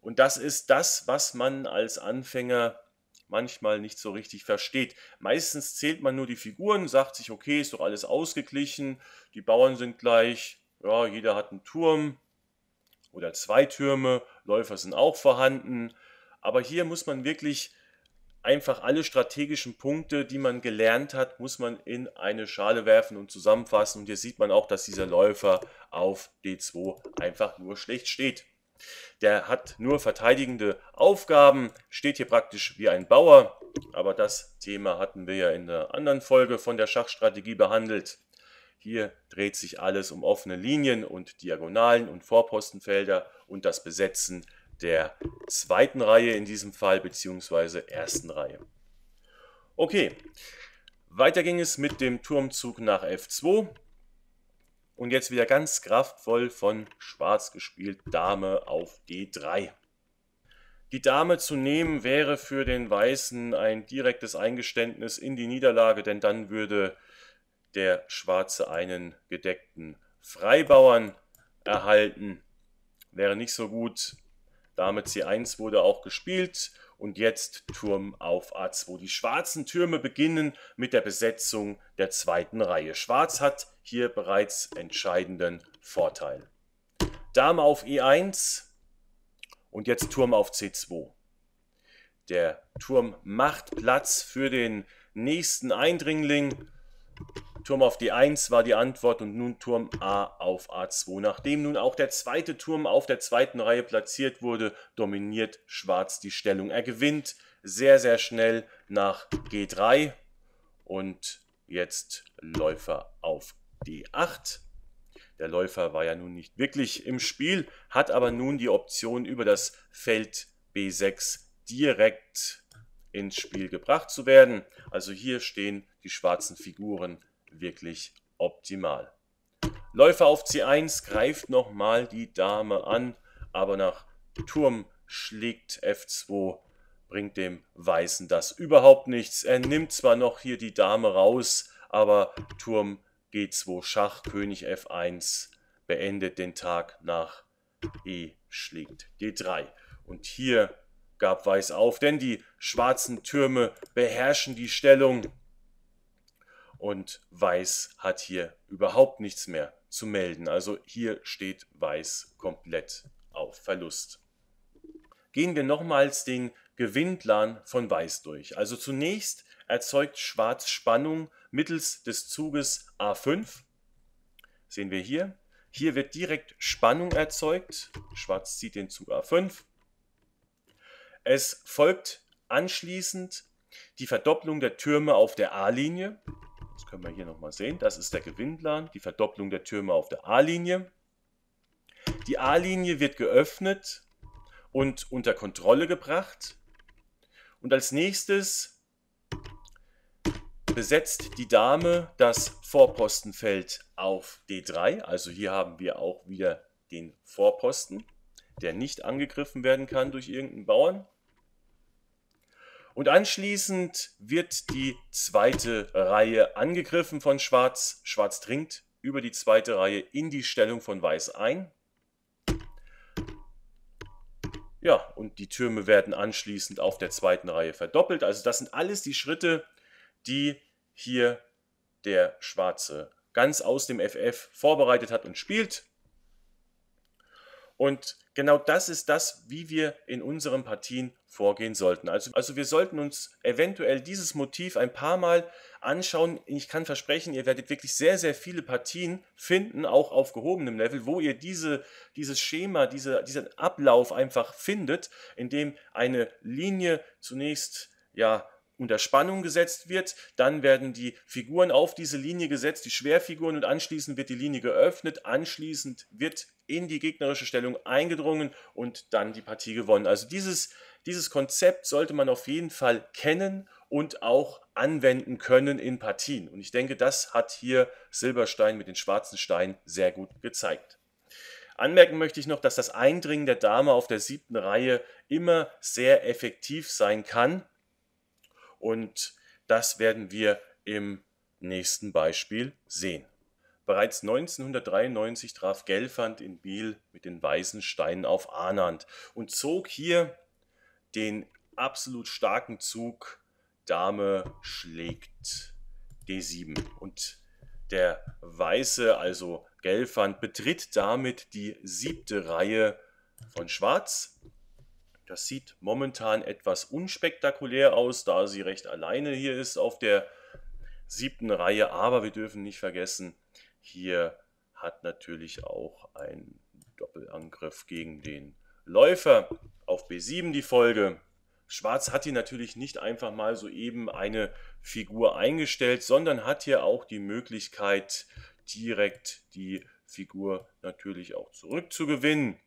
und das ist das, was man als Anfänger manchmal nicht so richtig versteht. Meistens zählt man nur die Figuren, sagt sich, okay, ist doch alles ausgeglichen, die Bauern sind gleich, ja, jeder hat einen Turm oder zwei Türme, Läufer sind auch vorhanden. Aber hier muss man wirklich einfach alle strategischen Punkte, die man gelernt hat, muss man in eine Schale werfen und zusammenfassen. Und hier sieht man auch, dass dieser Läufer auf D2 einfach nur schlecht steht. Der hat nur verteidigende Aufgaben, steht hier praktisch wie ein Bauer, aber das Thema hatten wir ja in der anderen Folge von der Schachstrategie behandelt. Hier dreht sich alles um offene Linien und Diagonalen und Vorpostenfelder und das Besetzen der zweiten Reihe in diesem Fall beziehungsweise ersten Reihe. Okay, weiter ging es mit dem Turmzug nach F2. Und jetzt wieder ganz kraftvoll von Schwarz gespielt, Dame auf D3. Die Dame zu nehmen wäre für den Weißen ein direktes Eingeständnis in die Niederlage, denn dann würde der Schwarze einen gedeckten Freibauern erhalten. Wäre nicht so gut. Dame C1 wurde auch gespielt und jetzt Turm auf A2. Die schwarzen Türme beginnen mit der Besetzung der zweiten Reihe. Schwarz hat hier bereits entscheidenden Vorteil. Dame auf E1 und jetzt Turm auf C2. Der Turm macht Platz für den nächsten Eindringling. Turm auf D1 war die Antwort und nun Turm A auf A2. Nachdem nun auch der zweite Turm auf der zweiten Reihe platziert wurde, dominiert Schwarz die Stellung. Er gewinnt sehr, sehr schnell nach G3 und jetzt Läufer auf D8. Der Läufer war ja nun nicht wirklich im Spiel, hat aber nun die Option über das Feld B6 direkt ins Spiel gebracht zu werden. Also hier stehen die schwarzen Figuren wirklich optimal. Läufer auf C1 greift nochmal die Dame an, aber nach Turm schlägt F2, bringt dem Weißen das überhaupt nichts. Er nimmt zwar noch hier die Dame raus, aber Turm G2 Schach, König F1 beendet den Tag nach E schlägt D3. Und hier gab Weiß auf, denn die schwarzen Türme beherrschen die Stellung und Weiß hat hier überhaupt nichts mehr zu melden. Also hier steht Weiß komplett auf Verlust. Gehen wir nochmals den Gewinnplan von Weiß durch. Also zunächst erzeugt Schwarz Spannung mittels des Zuges A5. Sehen wir hier. Hier wird direkt Spannung erzeugt. Schwarz zieht den Zug A5. Es folgt anschließend die Verdopplung der Türme auf der A-Linie. Das können wir hier nochmal sehen. Das ist der Gewinnplan, die Verdopplung der Türme auf der A-Linie. Die A-Linie wird geöffnet und unter Kontrolle gebracht. Und als nächstes besetzt die Dame das Vorpostenfeld auf D3. Also hier haben wir auch wieder den Vorposten, der nicht angegriffen werden kann durch irgendeinen Bauern. Und anschließend wird die zweite Reihe angegriffen von Schwarz. Schwarz dringt über die zweite Reihe in die Stellung von Weiß ein. Ja, und die Türme werden anschließend auf der zweiten Reihe verdoppelt. Also das sind alles die Schritte, die hier der Schwarze ganz aus dem FF vorbereitet hat und spielt. Und genau das ist das, wie wir in unseren Partien vorgehen sollten. Also, also wir sollten uns eventuell dieses Motiv ein paar Mal anschauen. Ich kann versprechen, ihr werdet wirklich sehr, sehr viele Partien finden, auch auf gehobenem Level, wo ihr diese, dieses Schema, diese, diesen Ablauf einfach findet, in dem eine Linie zunächst ja, unter Spannung gesetzt wird. Dann werden die Figuren auf diese Linie gesetzt, die Schwerfiguren, und anschließend wird die Linie geöffnet. Anschließend wird in die gegnerische Stellung eingedrungen und dann die Partie gewonnen. Also dieses, dieses Konzept sollte man auf jeden Fall kennen und auch anwenden können in Partien. Und ich denke, das hat hier Silberstein mit den schwarzen Steinen sehr gut gezeigt. Anmerken möchte ich noch, dass das Eindringen der Dame auf der siebten Reihe immer sehr effektiv sein kann. Und das werden wir im nächsten Beispiel sehen. Bereits 1993 traf Gelfand in Biel mit den weißen Steinen auf Arnand und zog hier den absolut starken Zug Dame schlägt D7. Und der Weiße, also Gelfand, betritt damit die siebte Reihe von Schwarz das sieht momentan etwas unspektakulär aus, da sie recht alleine hier ist auf der siebten Reihe. Aber wir dürfen nicht vergessen, hier hat natürlich auch ein Doppelangriff gegen den Läufer auf B7 die Folge. Schwarz hat hier natürlich nicht einfach mal soeben eine Figur eingestellt, sondern hat hier auch die Möglichkeit, direkt die Figur natürlich auch zurückzugewinnen.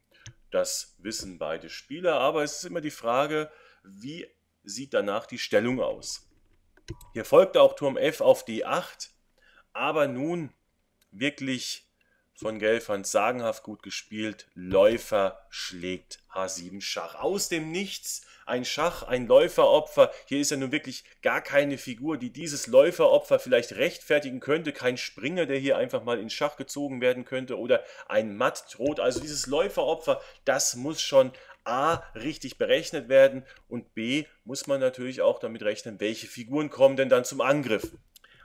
Das wissen beide Spieler, aber es ist immer die Frage, wie sieht danach die Stellung aus? Hier folgte auch Turm F auf D8, aber nun wirklich von Gelfand, sagenhaft gut gespielt. Läufer schlägt H7 Schach. Aus dem Nichts ein Schach, ein Läuferopfer. Hier ist ja nun wirklich gar keine Figur, die dieses Läuferopfer vielleicht rechtfertigen könnte. Kein Springer, der hier einfach mal in Schach gezogen werden könnte oder ein Matt droht. Also dieses Läuferopfer, das muss schon A richtig berechnet werden und B muss man natürlich auch damit rechnen, welche Figuren kommen denn dann zum Angriff.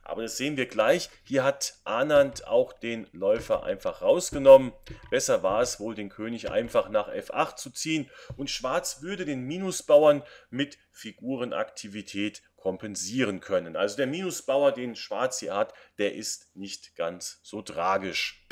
Aber das sehen wir gleich. Hier hat Anand auch den Läufer einfach rausgenommen. Besser war es wohl, den König einfach nach F8 zu ziehen. Und Schwarz würde den Minusbauern mit Figurenaktivität kompensieren können. Also der Minusbauer, den Schwarz hier hat, der ist nicht ganz so tragisch.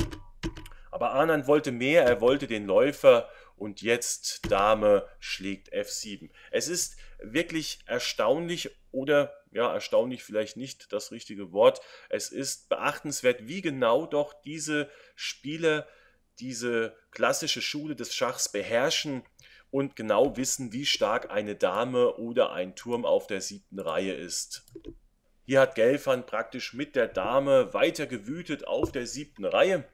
Aber Anand wollte mehr, er wollte den Läufer und jetzt Dame schlägt F7. Es ist wirklich erstaunlich oder ja, erstaunlich vielleicht nicht das richtige Wort. Es ist beachtenswert, wie genau doch diese Spieler diese klassische Schule des Schachs beherrschen und genau wissen, wie stark eine Dame oder ein Turm auf der siebten Reihe ist. Hier hat Gelfand praktisch mit der Dame weiter gewütet auf der siebten Reihe.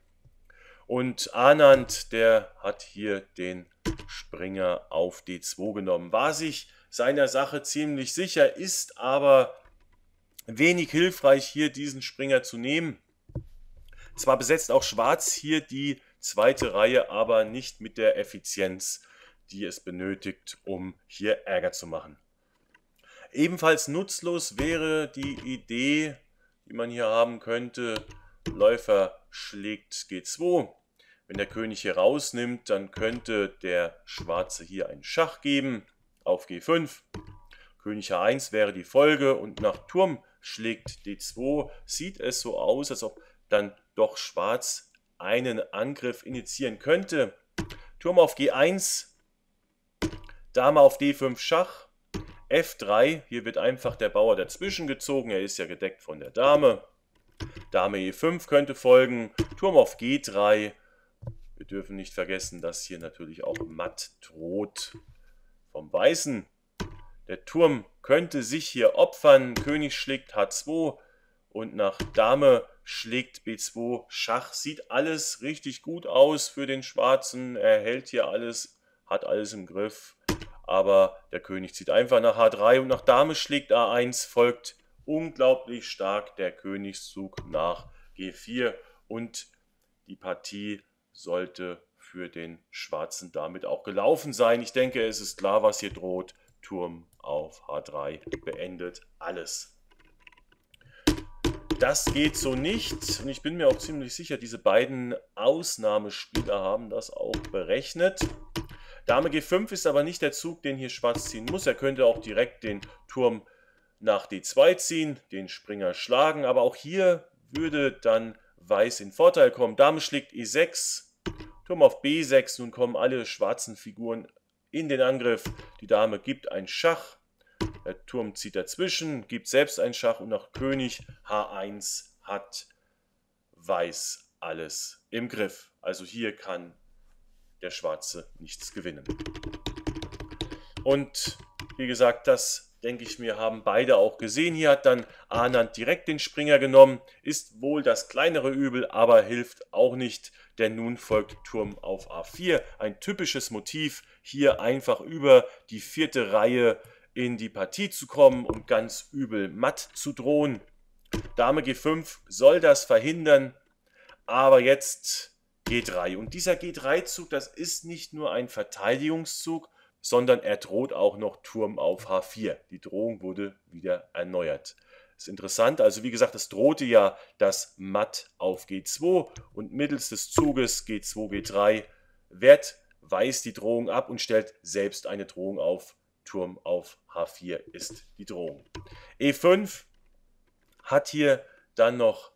Und Anand, der hat hier den Springer auf D2 genommen, war sich seiner Sache ziemlich sicher, ist aber wenig hilfreich, hier diesen Springer zu nehmen. Zwar besetzt auch Schwarz hier die zweite Reihe, aber nicht mit der Effizienz, die es benötigt, um hier Ärger zu machen. Ebenfalls nutzlos wäre die Idee, die man hier haben könnte, Läufer schlägt G2. Wenn der König hier rausnimmt, dann könnte der Schwarze hier einen Schach geben auf G5. König H1 wäre die Folge und nach Turm schlägt D2 sieht es so aus, als ob dann doch Schwarz einen Angriff initiieren könnte. Turm auf G1, Dame auf D5 Schach, F3, hier wird einfach der Bauer dazwischen gezogen, er ist ja gedeckt von der Dame. Dame E5 könnte folgen, Turm auf G3. Wir dürfen nicht vergessen, dass hier natürlich auch matt droht vom Weißen. Der Turm könnte sich hier opfern. König schlägt H2 und nach Dame schlägt B2 Schach. Sieht alles richtig gut aus für den Schwarzen. Er hält hier alles, hat alles im Griff. Aber der König zieht einfach nach H3 und nach Dame schlägt A1 folgt unglaublich stark der Königszug nach G4 und die Partie sollte für den Schwarzen damit auch gelaufen sein. Ich denke, es ist klar, was hier droht. Turm auf H3 beendet alles. Das geht so nicht und ich bin mir auch ziemlich sicher, diese beiden Ausnahmespieler haben das auch berechnet. Dame G5 ist aber nicht der Zug, den hier Schwarz ziehen muss. Er könnte auch direkt den Turm nach D2 ziehen, den Springer schlagen, aber auch hier würde dann Weiß in Vorteil kommen. Dame schlägt E6, Turm auf B6, nun kommen alle schwarzen Figuren in den Angriff. Die Dame gibt ein Schach, der Turm zieht dazwischen, gibt selbst ein Schach und nach König H1 hat Weiß alles im Griff. Also hier kann der Schwarze nichts gewinnen. Und wie gesagt, das denke ich mir, haben beide auch gesehen. Hier hat dann Anand direkt den Springer genommen, ist wohl das kleinere Übel, aber hilft auch nicht denn nun folgt Turm auf A4. Ein typisches Motiv, hier einfach über die vierte Reihe in die Partie zu kommen und ganz übel matt zu drohen. Dame G5 soll das verhindern, aber jetzt G3. Und dieser G3-Zug, das ist nicht nur ein Verteidigungszug, sondern er droht auch noch Turm auf H4. Die Drohung wurde wieder erneuert. Ist interessant. Also wie gesagt, es drohte ja das Matt auf G2 und mittels des Zuges G2, G3 Wert weist die Drohung ab und stellt selbst eine Drohung auf. Turm auf H4 ist die Drohung. E5 hat hier dann noch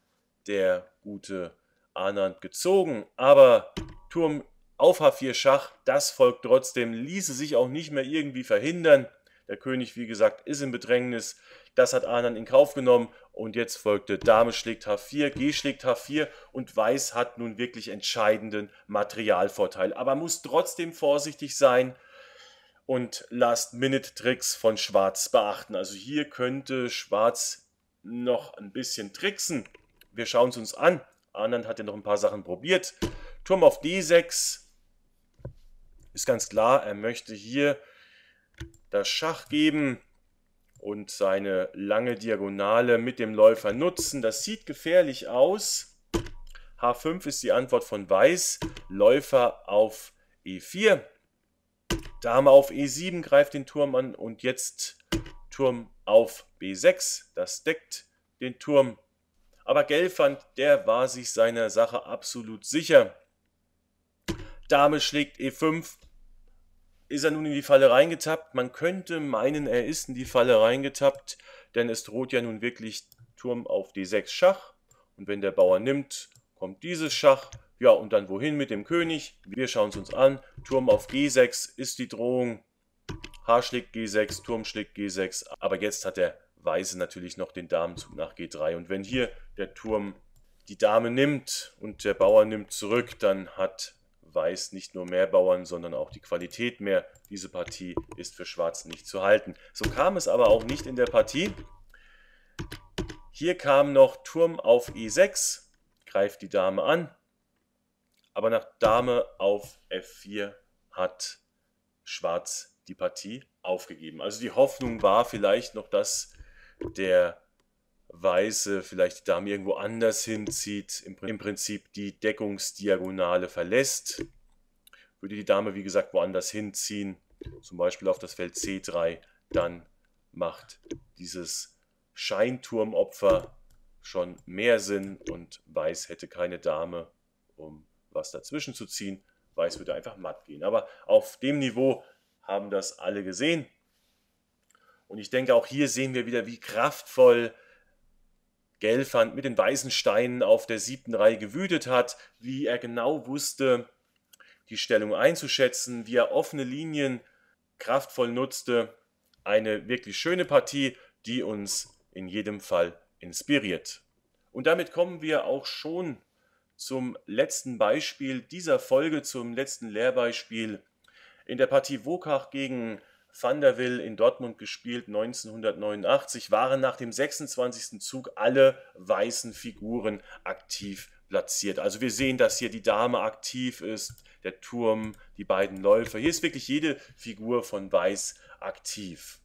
der gute Anand gezogen, aber Turm auf H4 Schach, das folgt trotzdem, ließe sich auch nicht mehr irgendwie verhindern. Der König, wie gesagt, ist im Bedrängnis. Das hat A in Kauf genommen und jetzt folgte Dame schlägt H4, G schlägt H4 und Weiß hat nun wirklich entscheidenden Materialvorteil. Aber muss trotzdem vorsichtig sein und Last-Minute-Tricks von Schwarz beachten. Also hier könnte Schwarz noch ein bisschen tricksen. Wir schauen es uns an. Anand hat ja noch ein paar Sachen probiert. Turm auf D6. Ist ganz klar, er möchte hier das Schach geben und seine lange Diagonale mit dem Läufer nutzen. Das sieht gefährlich aus. H5 ist die Antwort von Weiß. Läufer auf E4. Dame auf E7 greift den Turm an und jetzt Turm auf B6. Das deckt den Turm. Aber Gelfand, der war sich seiner Sache absolut sicher. Dame schlägt E5 ist er nun in die Falle reingetappt. Man könnte meinen, er ist in die Falle reingetappt, denn es droht ja nun wirklich Turm auf D6 Schach. Und wenn der Bauer nimmt, kommt dieses Schach. Ja, und dann wohin mit dem König? Wir schauen es uns an. Turm auf G6 ist die Drohung. H schlägt G6, Turm schlägt G6. Aber jetzt hat der Weiße natürlich noch den Damenzug nach G3. Und wenn hier der Turm die Dame nimmt und der Bauer nimmt zurück, dann hat beweist nicht nur mehr Bauern, sondern auch die Qualität mehr. Diese Partie ist für Schwarz nicht zu halten. So kam es aber auch nicht in der Partie. Hier kam noch Turm auf E6, greift die Dame an. Aber nach Dame auf F4 hat Schwarz die Partie aufgegeben. Also die Hoffnung war vielleicht noch, dass der Weise vielleicht die Dame irgendwo anders hinzieht, im, im Prinzip die Deckungsdiagonale verlässt, würde die Dame, wie gesagt, woanders hinziehen, zum Beispiel auf das Feld C3, dann macht dieses Scheinturmopfer schon mehr Sinn und Weiß hätte keine Dame, um was dazwischen zu ziehen. Weiß würde einfach matt gehen. Aber auf dem Niveau haben das alle gesehen. Und ich denke, auch hier sehen wir wieder, wie kraftvoll Gelfand mit den weißen Steinen auf der siebten Reihe gewütet hat, wie er genau wusste, die Stellung einzuschätzen, wie er offene Linien kraftvoll nutzte. Eine wirklich schöne Partie, die uns in jedem Fall inspiriert. Und damit kommen wir auch schon zum letzten Beispiel dieser Folge, zum letzten Lehrbeispiel. In der Partie Wokach gegen Van in Dortmund gespielt 1989, waren nach dem 26. Zug alle weißen Figuren aktiv platziert. Also wir sehen, dass hier die Dame aktiv ist, der Turm, die beiden Läufer. Hier ist wirklich jede Figur von Weiß aktiv.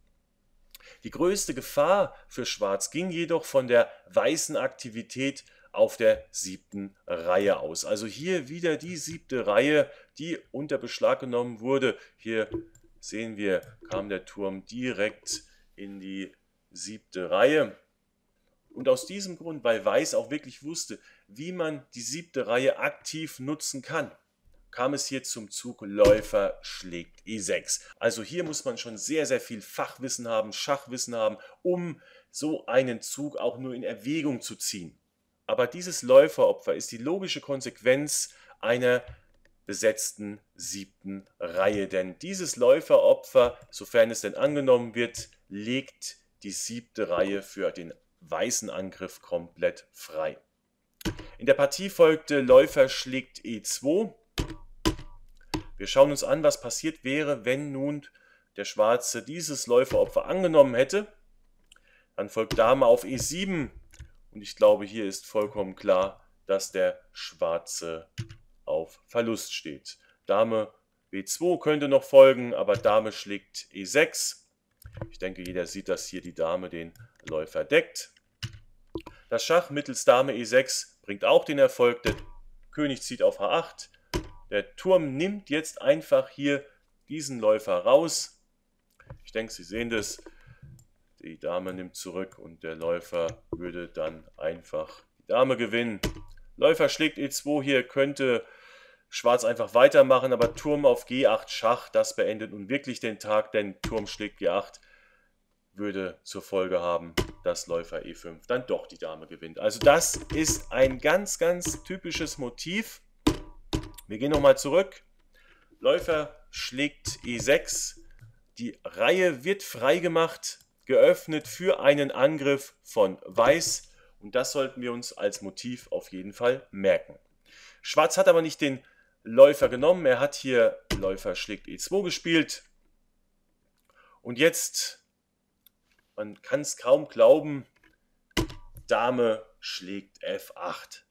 Die größte Gefahr für Schwarz ging jedoch von der weißen Aktivität auf der siebten Reihe aus. Also hier wieder die siebte Reihe, die unter Beschlag genommen wurde. Hier sehen wir, kam der Turm direkt in die siebte Reihe. Und aus diesem Grund, weil Weiß auch wirklich wusste, wie man die siebte Reihe aktiv nutzen kann, kam es hier zum Zug Läufer schlägt E6. Also hier muss man schon sehr, sehr viel Fachwissen haben, Schachwissen haben, um so einen Zug auch nur in Erwägung zu ziehen. Aber dieses Läuferopfer ist die logische Konsequenz einer besetzten siebten Reihe. Denn dieses Läuferopfer, sofern es denn angenommen wird, legt die siebte Reihe für den weißen Angriff komplett frei. In der Partie folgte Läufer schlägt E2. Wir schauen uns an, was passiert wäre, wenn nun der Schwarze dieses Läuferopfer angenommen hätte. Dann folgt Dame auf E7. Und ich glaube, hier ist vollkommen klar, dass der Schwarze auf Verlust steht. Dame B2 könnte noch folgen, aber Dame schlägt E6. Ich denke, jeder sieht, dass hier die Dame den Läufer deckt. Das Schach mittels Dame E6 bringt auch den Erfolg. Der König zieht auf H8. Der Turm nimmt jetzt einfach hier diesen Läufer raus. Ich denke, Sie sehen das. Die Dame nimmt zurück und der Läufer würde dann einfach die Dame gewinnen. Läufer schlägt E2 hier, könnte Schwarz einfach weitermachen, aber Turm auf G8 Schach, das beendet nun wirklich den Tag, denn Turm schlägt G8 würde zur Folge haben, dass Läufer E5 dann doch die Dame gewinnt. Also das ist ein ganz, ganz typisches Motiv. Wir gehen nochmal zurück. Läufer schlägt E6. Die Reihe wird freigemacht, geöffnet für einen Angriff von Weiß. Und das sollten wir uns als Motiv auf jeden Fall merken. Schwarz hat aber nicht den Läufer genommen. Er hat hier Läufer schlägt E2 gespielt. Und jetzt, man kann es kaum glauben, Dame schlägt F8.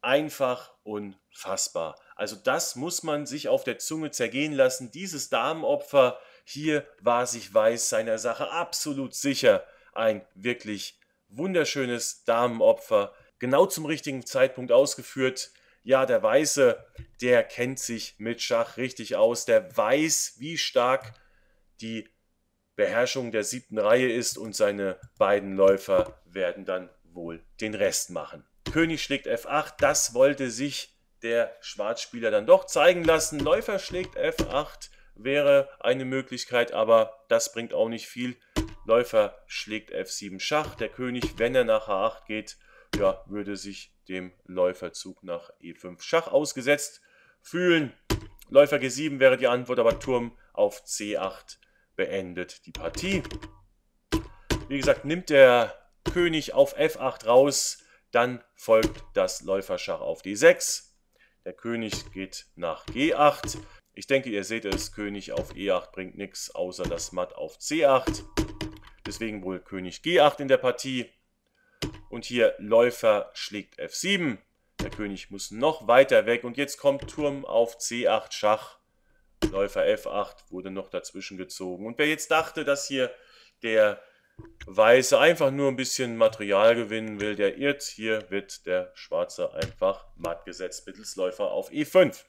Einfach unfassbar. Also das muss man sich auf der Zunge zergehen lassen. Dieses Damenopfer, hier war sich Weiß seiner Sache absolut sicher. Ein wirklich wunderschönes Damenopfer. Genau zum richtigen Zeitpunkt ausgeführt ja, der Weiße, der kennt sich mit Schach richtig aus, der weiß, wie stark die Beherrschung der siebten Reihe ist und seine beiden Läufer werden dann wohl den Rest machen. König schlägt F8, das wollte sich der Schwarzspieler dann doch zeigen lassen. Läufer schlägt F8 wäre eine Möglichkeit, aber das bringt auch nicht viel. Läufer schlägt F7 Schach, der König, wenn er nach H8 geht, ja, würde sich dem Läuferzug nach E5 Schach ausgesetzt fühlen. Läufer G7 wäre die Antwort, aber Turm auf C8 beendet die Partie. Wie gesagt, nimmt der König auf F8 raus, dann folgt das Läuferschach auf D6. Der König geht nach G8. Ich denke, ihr seht es, König auf E8 bringt nichts, außer das Matt auf C8. Deswegen wohl König G8 in der Partie. Und hier Läufer schlägt F7. Der König muss noch weiter weg. Und jetzt kommt Turm auf C8 Schach. Läufer F8 wurde noch dazwischen gezogen. Und wer jetzt dachte, dass hier der Weiße einfach nur ein bisschen Material gewinnen will, der irrt. Hier wird der Schwarze einfach matt gesetzt mittels Läufer auf E5.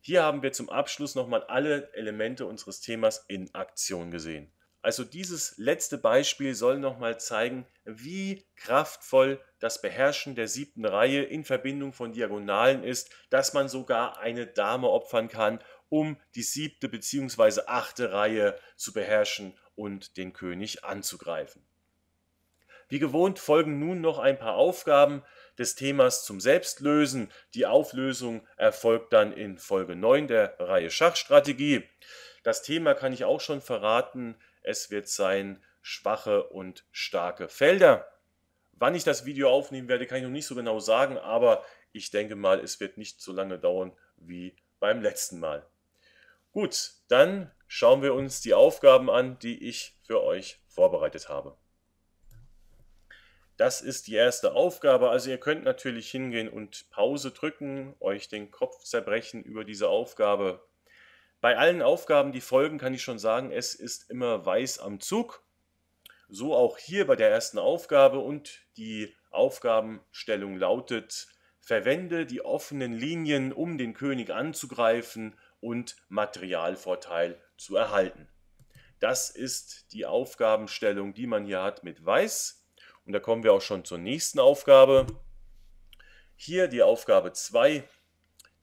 Hier haben wir zum Abschluss nochmal alle Elemente unseres Themas in Aktion gesehen. Also dieses letzte Beispiel soll nochmal zeigen, wie kraftvoll das Beherrschen der siebten Reihe in Verbindung von Diagonalen ist, dass man sogar eine Dame opfern kann, um die siebte bzw. achte Reihe zu beherrschen und den König anzugreifen. Wie gewohnt folgen nun noch ein paar Aufgaben des Themas zum Selbstlösen. Die Auflösung erfolgt dann in Folge 9 der Reihe Schachstrategie. Das Thema kann ich auch schon verraten, es wird sein schwache und starke Felder. Wann ich das Video aufnehmen werde, kann ich noch nicht so genau sagen, aber ich denke mal, es wird nicht so lange dauern wie beim letzten Mal. Gut, dann schauen wir uns die Aufgaben an, die ich für euch vorbereitet habe. Das ist die erste Aufgabe. Also ihr könnt natürlich hingehen und Pause drücken, euch den Kopf zerbrechen über diese Aufgabe. Bei allen Aufgaben, die folgen, kann ich schon sagen, es ist immer weiß am Zug. So auch hier bei der ersten Aufgabe und die Aufgabenstellung lautet, verwende die offenen Linien, um den König anzugreifen und Materialvorteil zu erhalten. Das ist die Aufgabenstellung, die man hier hat mit Weiß. Und da kommen wir auch schon zur nächsten Aufgabe. Hier die Aufgabe 2,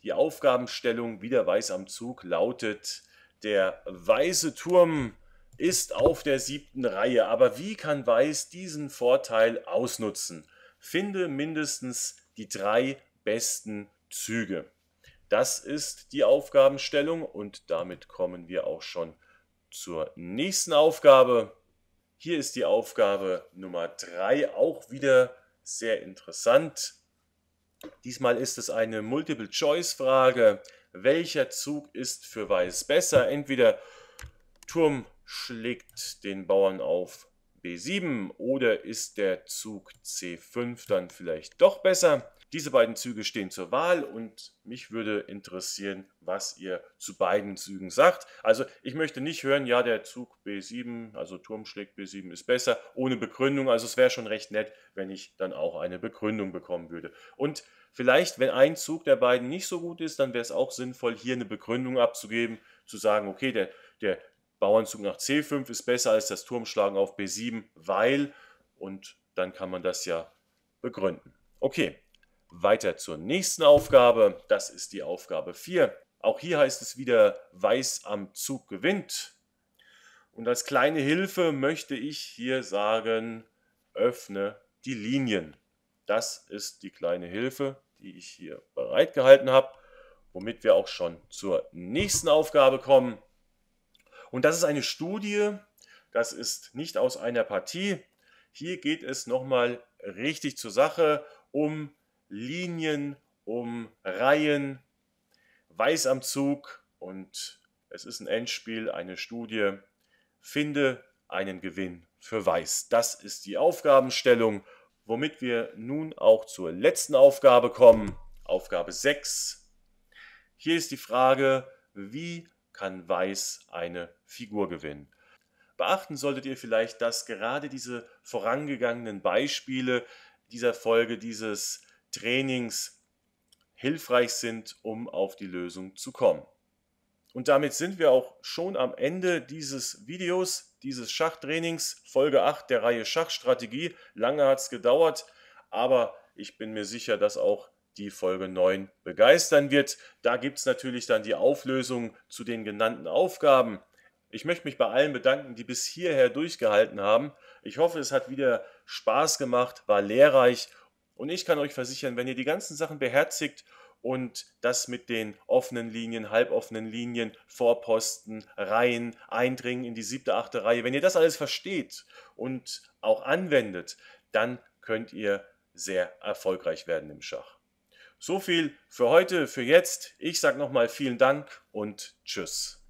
die Aufgabenstellung wieder Weiß am Zug lautet, der weiße Turm ist auf der siebten Reihe. Aber wie kann Weiß diesen Vorteil ausnutzen? Finde mindestens die drei besten Züge. Das ist die Aufgabenstellung und damit kommen wir auch schon zur nächsten Aufgabe. Hier ist die Aufgabe Nummer 3 auch wieder sehr interessant. Diesmal ist es eine Multiple-Choice-Frage. Welcher Zug ist für Weiß besser? Entweder Turm schlägt den Bauern auf B7 oder ist der Zug C5 dann vielleicht doch besser? Diese beiden Züge stehen zur Wahl und mich würde interessieren, was ihr zu beiden Zügen sagt. Also ich möchte nicht hören, ja, der Zug B7, also Turm schlägt B7 ist besser, ohne Begründung. Also es wäre schon recht nett, wenn ich dann auch eine Begründung bekommen würde. Und vielleicht, wenn ein Zug der beiden nicht so gut ist, dann wäre es auch sinnvoll, hier eine Begründung abzugeben, zu sagen, okay, der, der Bauernzug nach C5 ist besser als das Turmschlagen auf B7, weil und dann kann man das ja begründen. Okay, weiter zur nächsten Aufgabe. Das ist die Aufgabe 4. Auch hier heißt es wieder, Weiß am Zug gewinnt. Und als kleine Hilfe möchte ich hier sagen, öffne die Linien. Das ist die kleine Hilfe, die ich hier bereitgehalten habe, womit wir auch schon zur nächsten Aufgabe kommen. Und das ist eine Studie, das ist nicht aus einer Partie. Hier geht es nochmal richtig zur Sache um Linien, um Reihen, Weiß am Zug und es ist ein Endspiel, eine Studie. Finde einen Gewinn für Weiß. Das ist die Aufgabenstellung, womit wir nun auch zur letzten Aufgabe kommen. Aufgabe 6. Hier ist die Frage, wie kann Weiß eine Figur gewinnen? Beachten solltet ihr vielleicht, dass gerade diese vorangegangenen Beispiele dieser Folge dieses Trainings hilfreich sind, um auf die Lösung zu kommen. Und damit sind wir auch schon am Ende dieses Videos, dieses Schachtrainings, Folge 8 der Reihe Schachstrategie. Lange hat es gedauert, aber ich bin mir sicher, dass auch die Folge 9 begeistern wird. Da gibt es natürlich dann die Auflösung zu den genannten Aufgaben. Ich möchte mich bei allen bedanken, die bis hierher durchgehalten haben. Ich hoffe, es hat wieder Spaß gemacht, war lehrreich und ich kann euch versichern, wenn ihr die ganzen Sachen beherzigt und das mit den offenen Linien, halboffenen Linien, Vorposten, Reihen, Eindringen in die siebte, achte Reihe, wenn ihr das alles versteht und auch anwendet, dann könnt ihr sehr erfolgreich werden im Schach. So viel für heute, für jetzt. Ich sage nochmal vielen Dank und tschüss.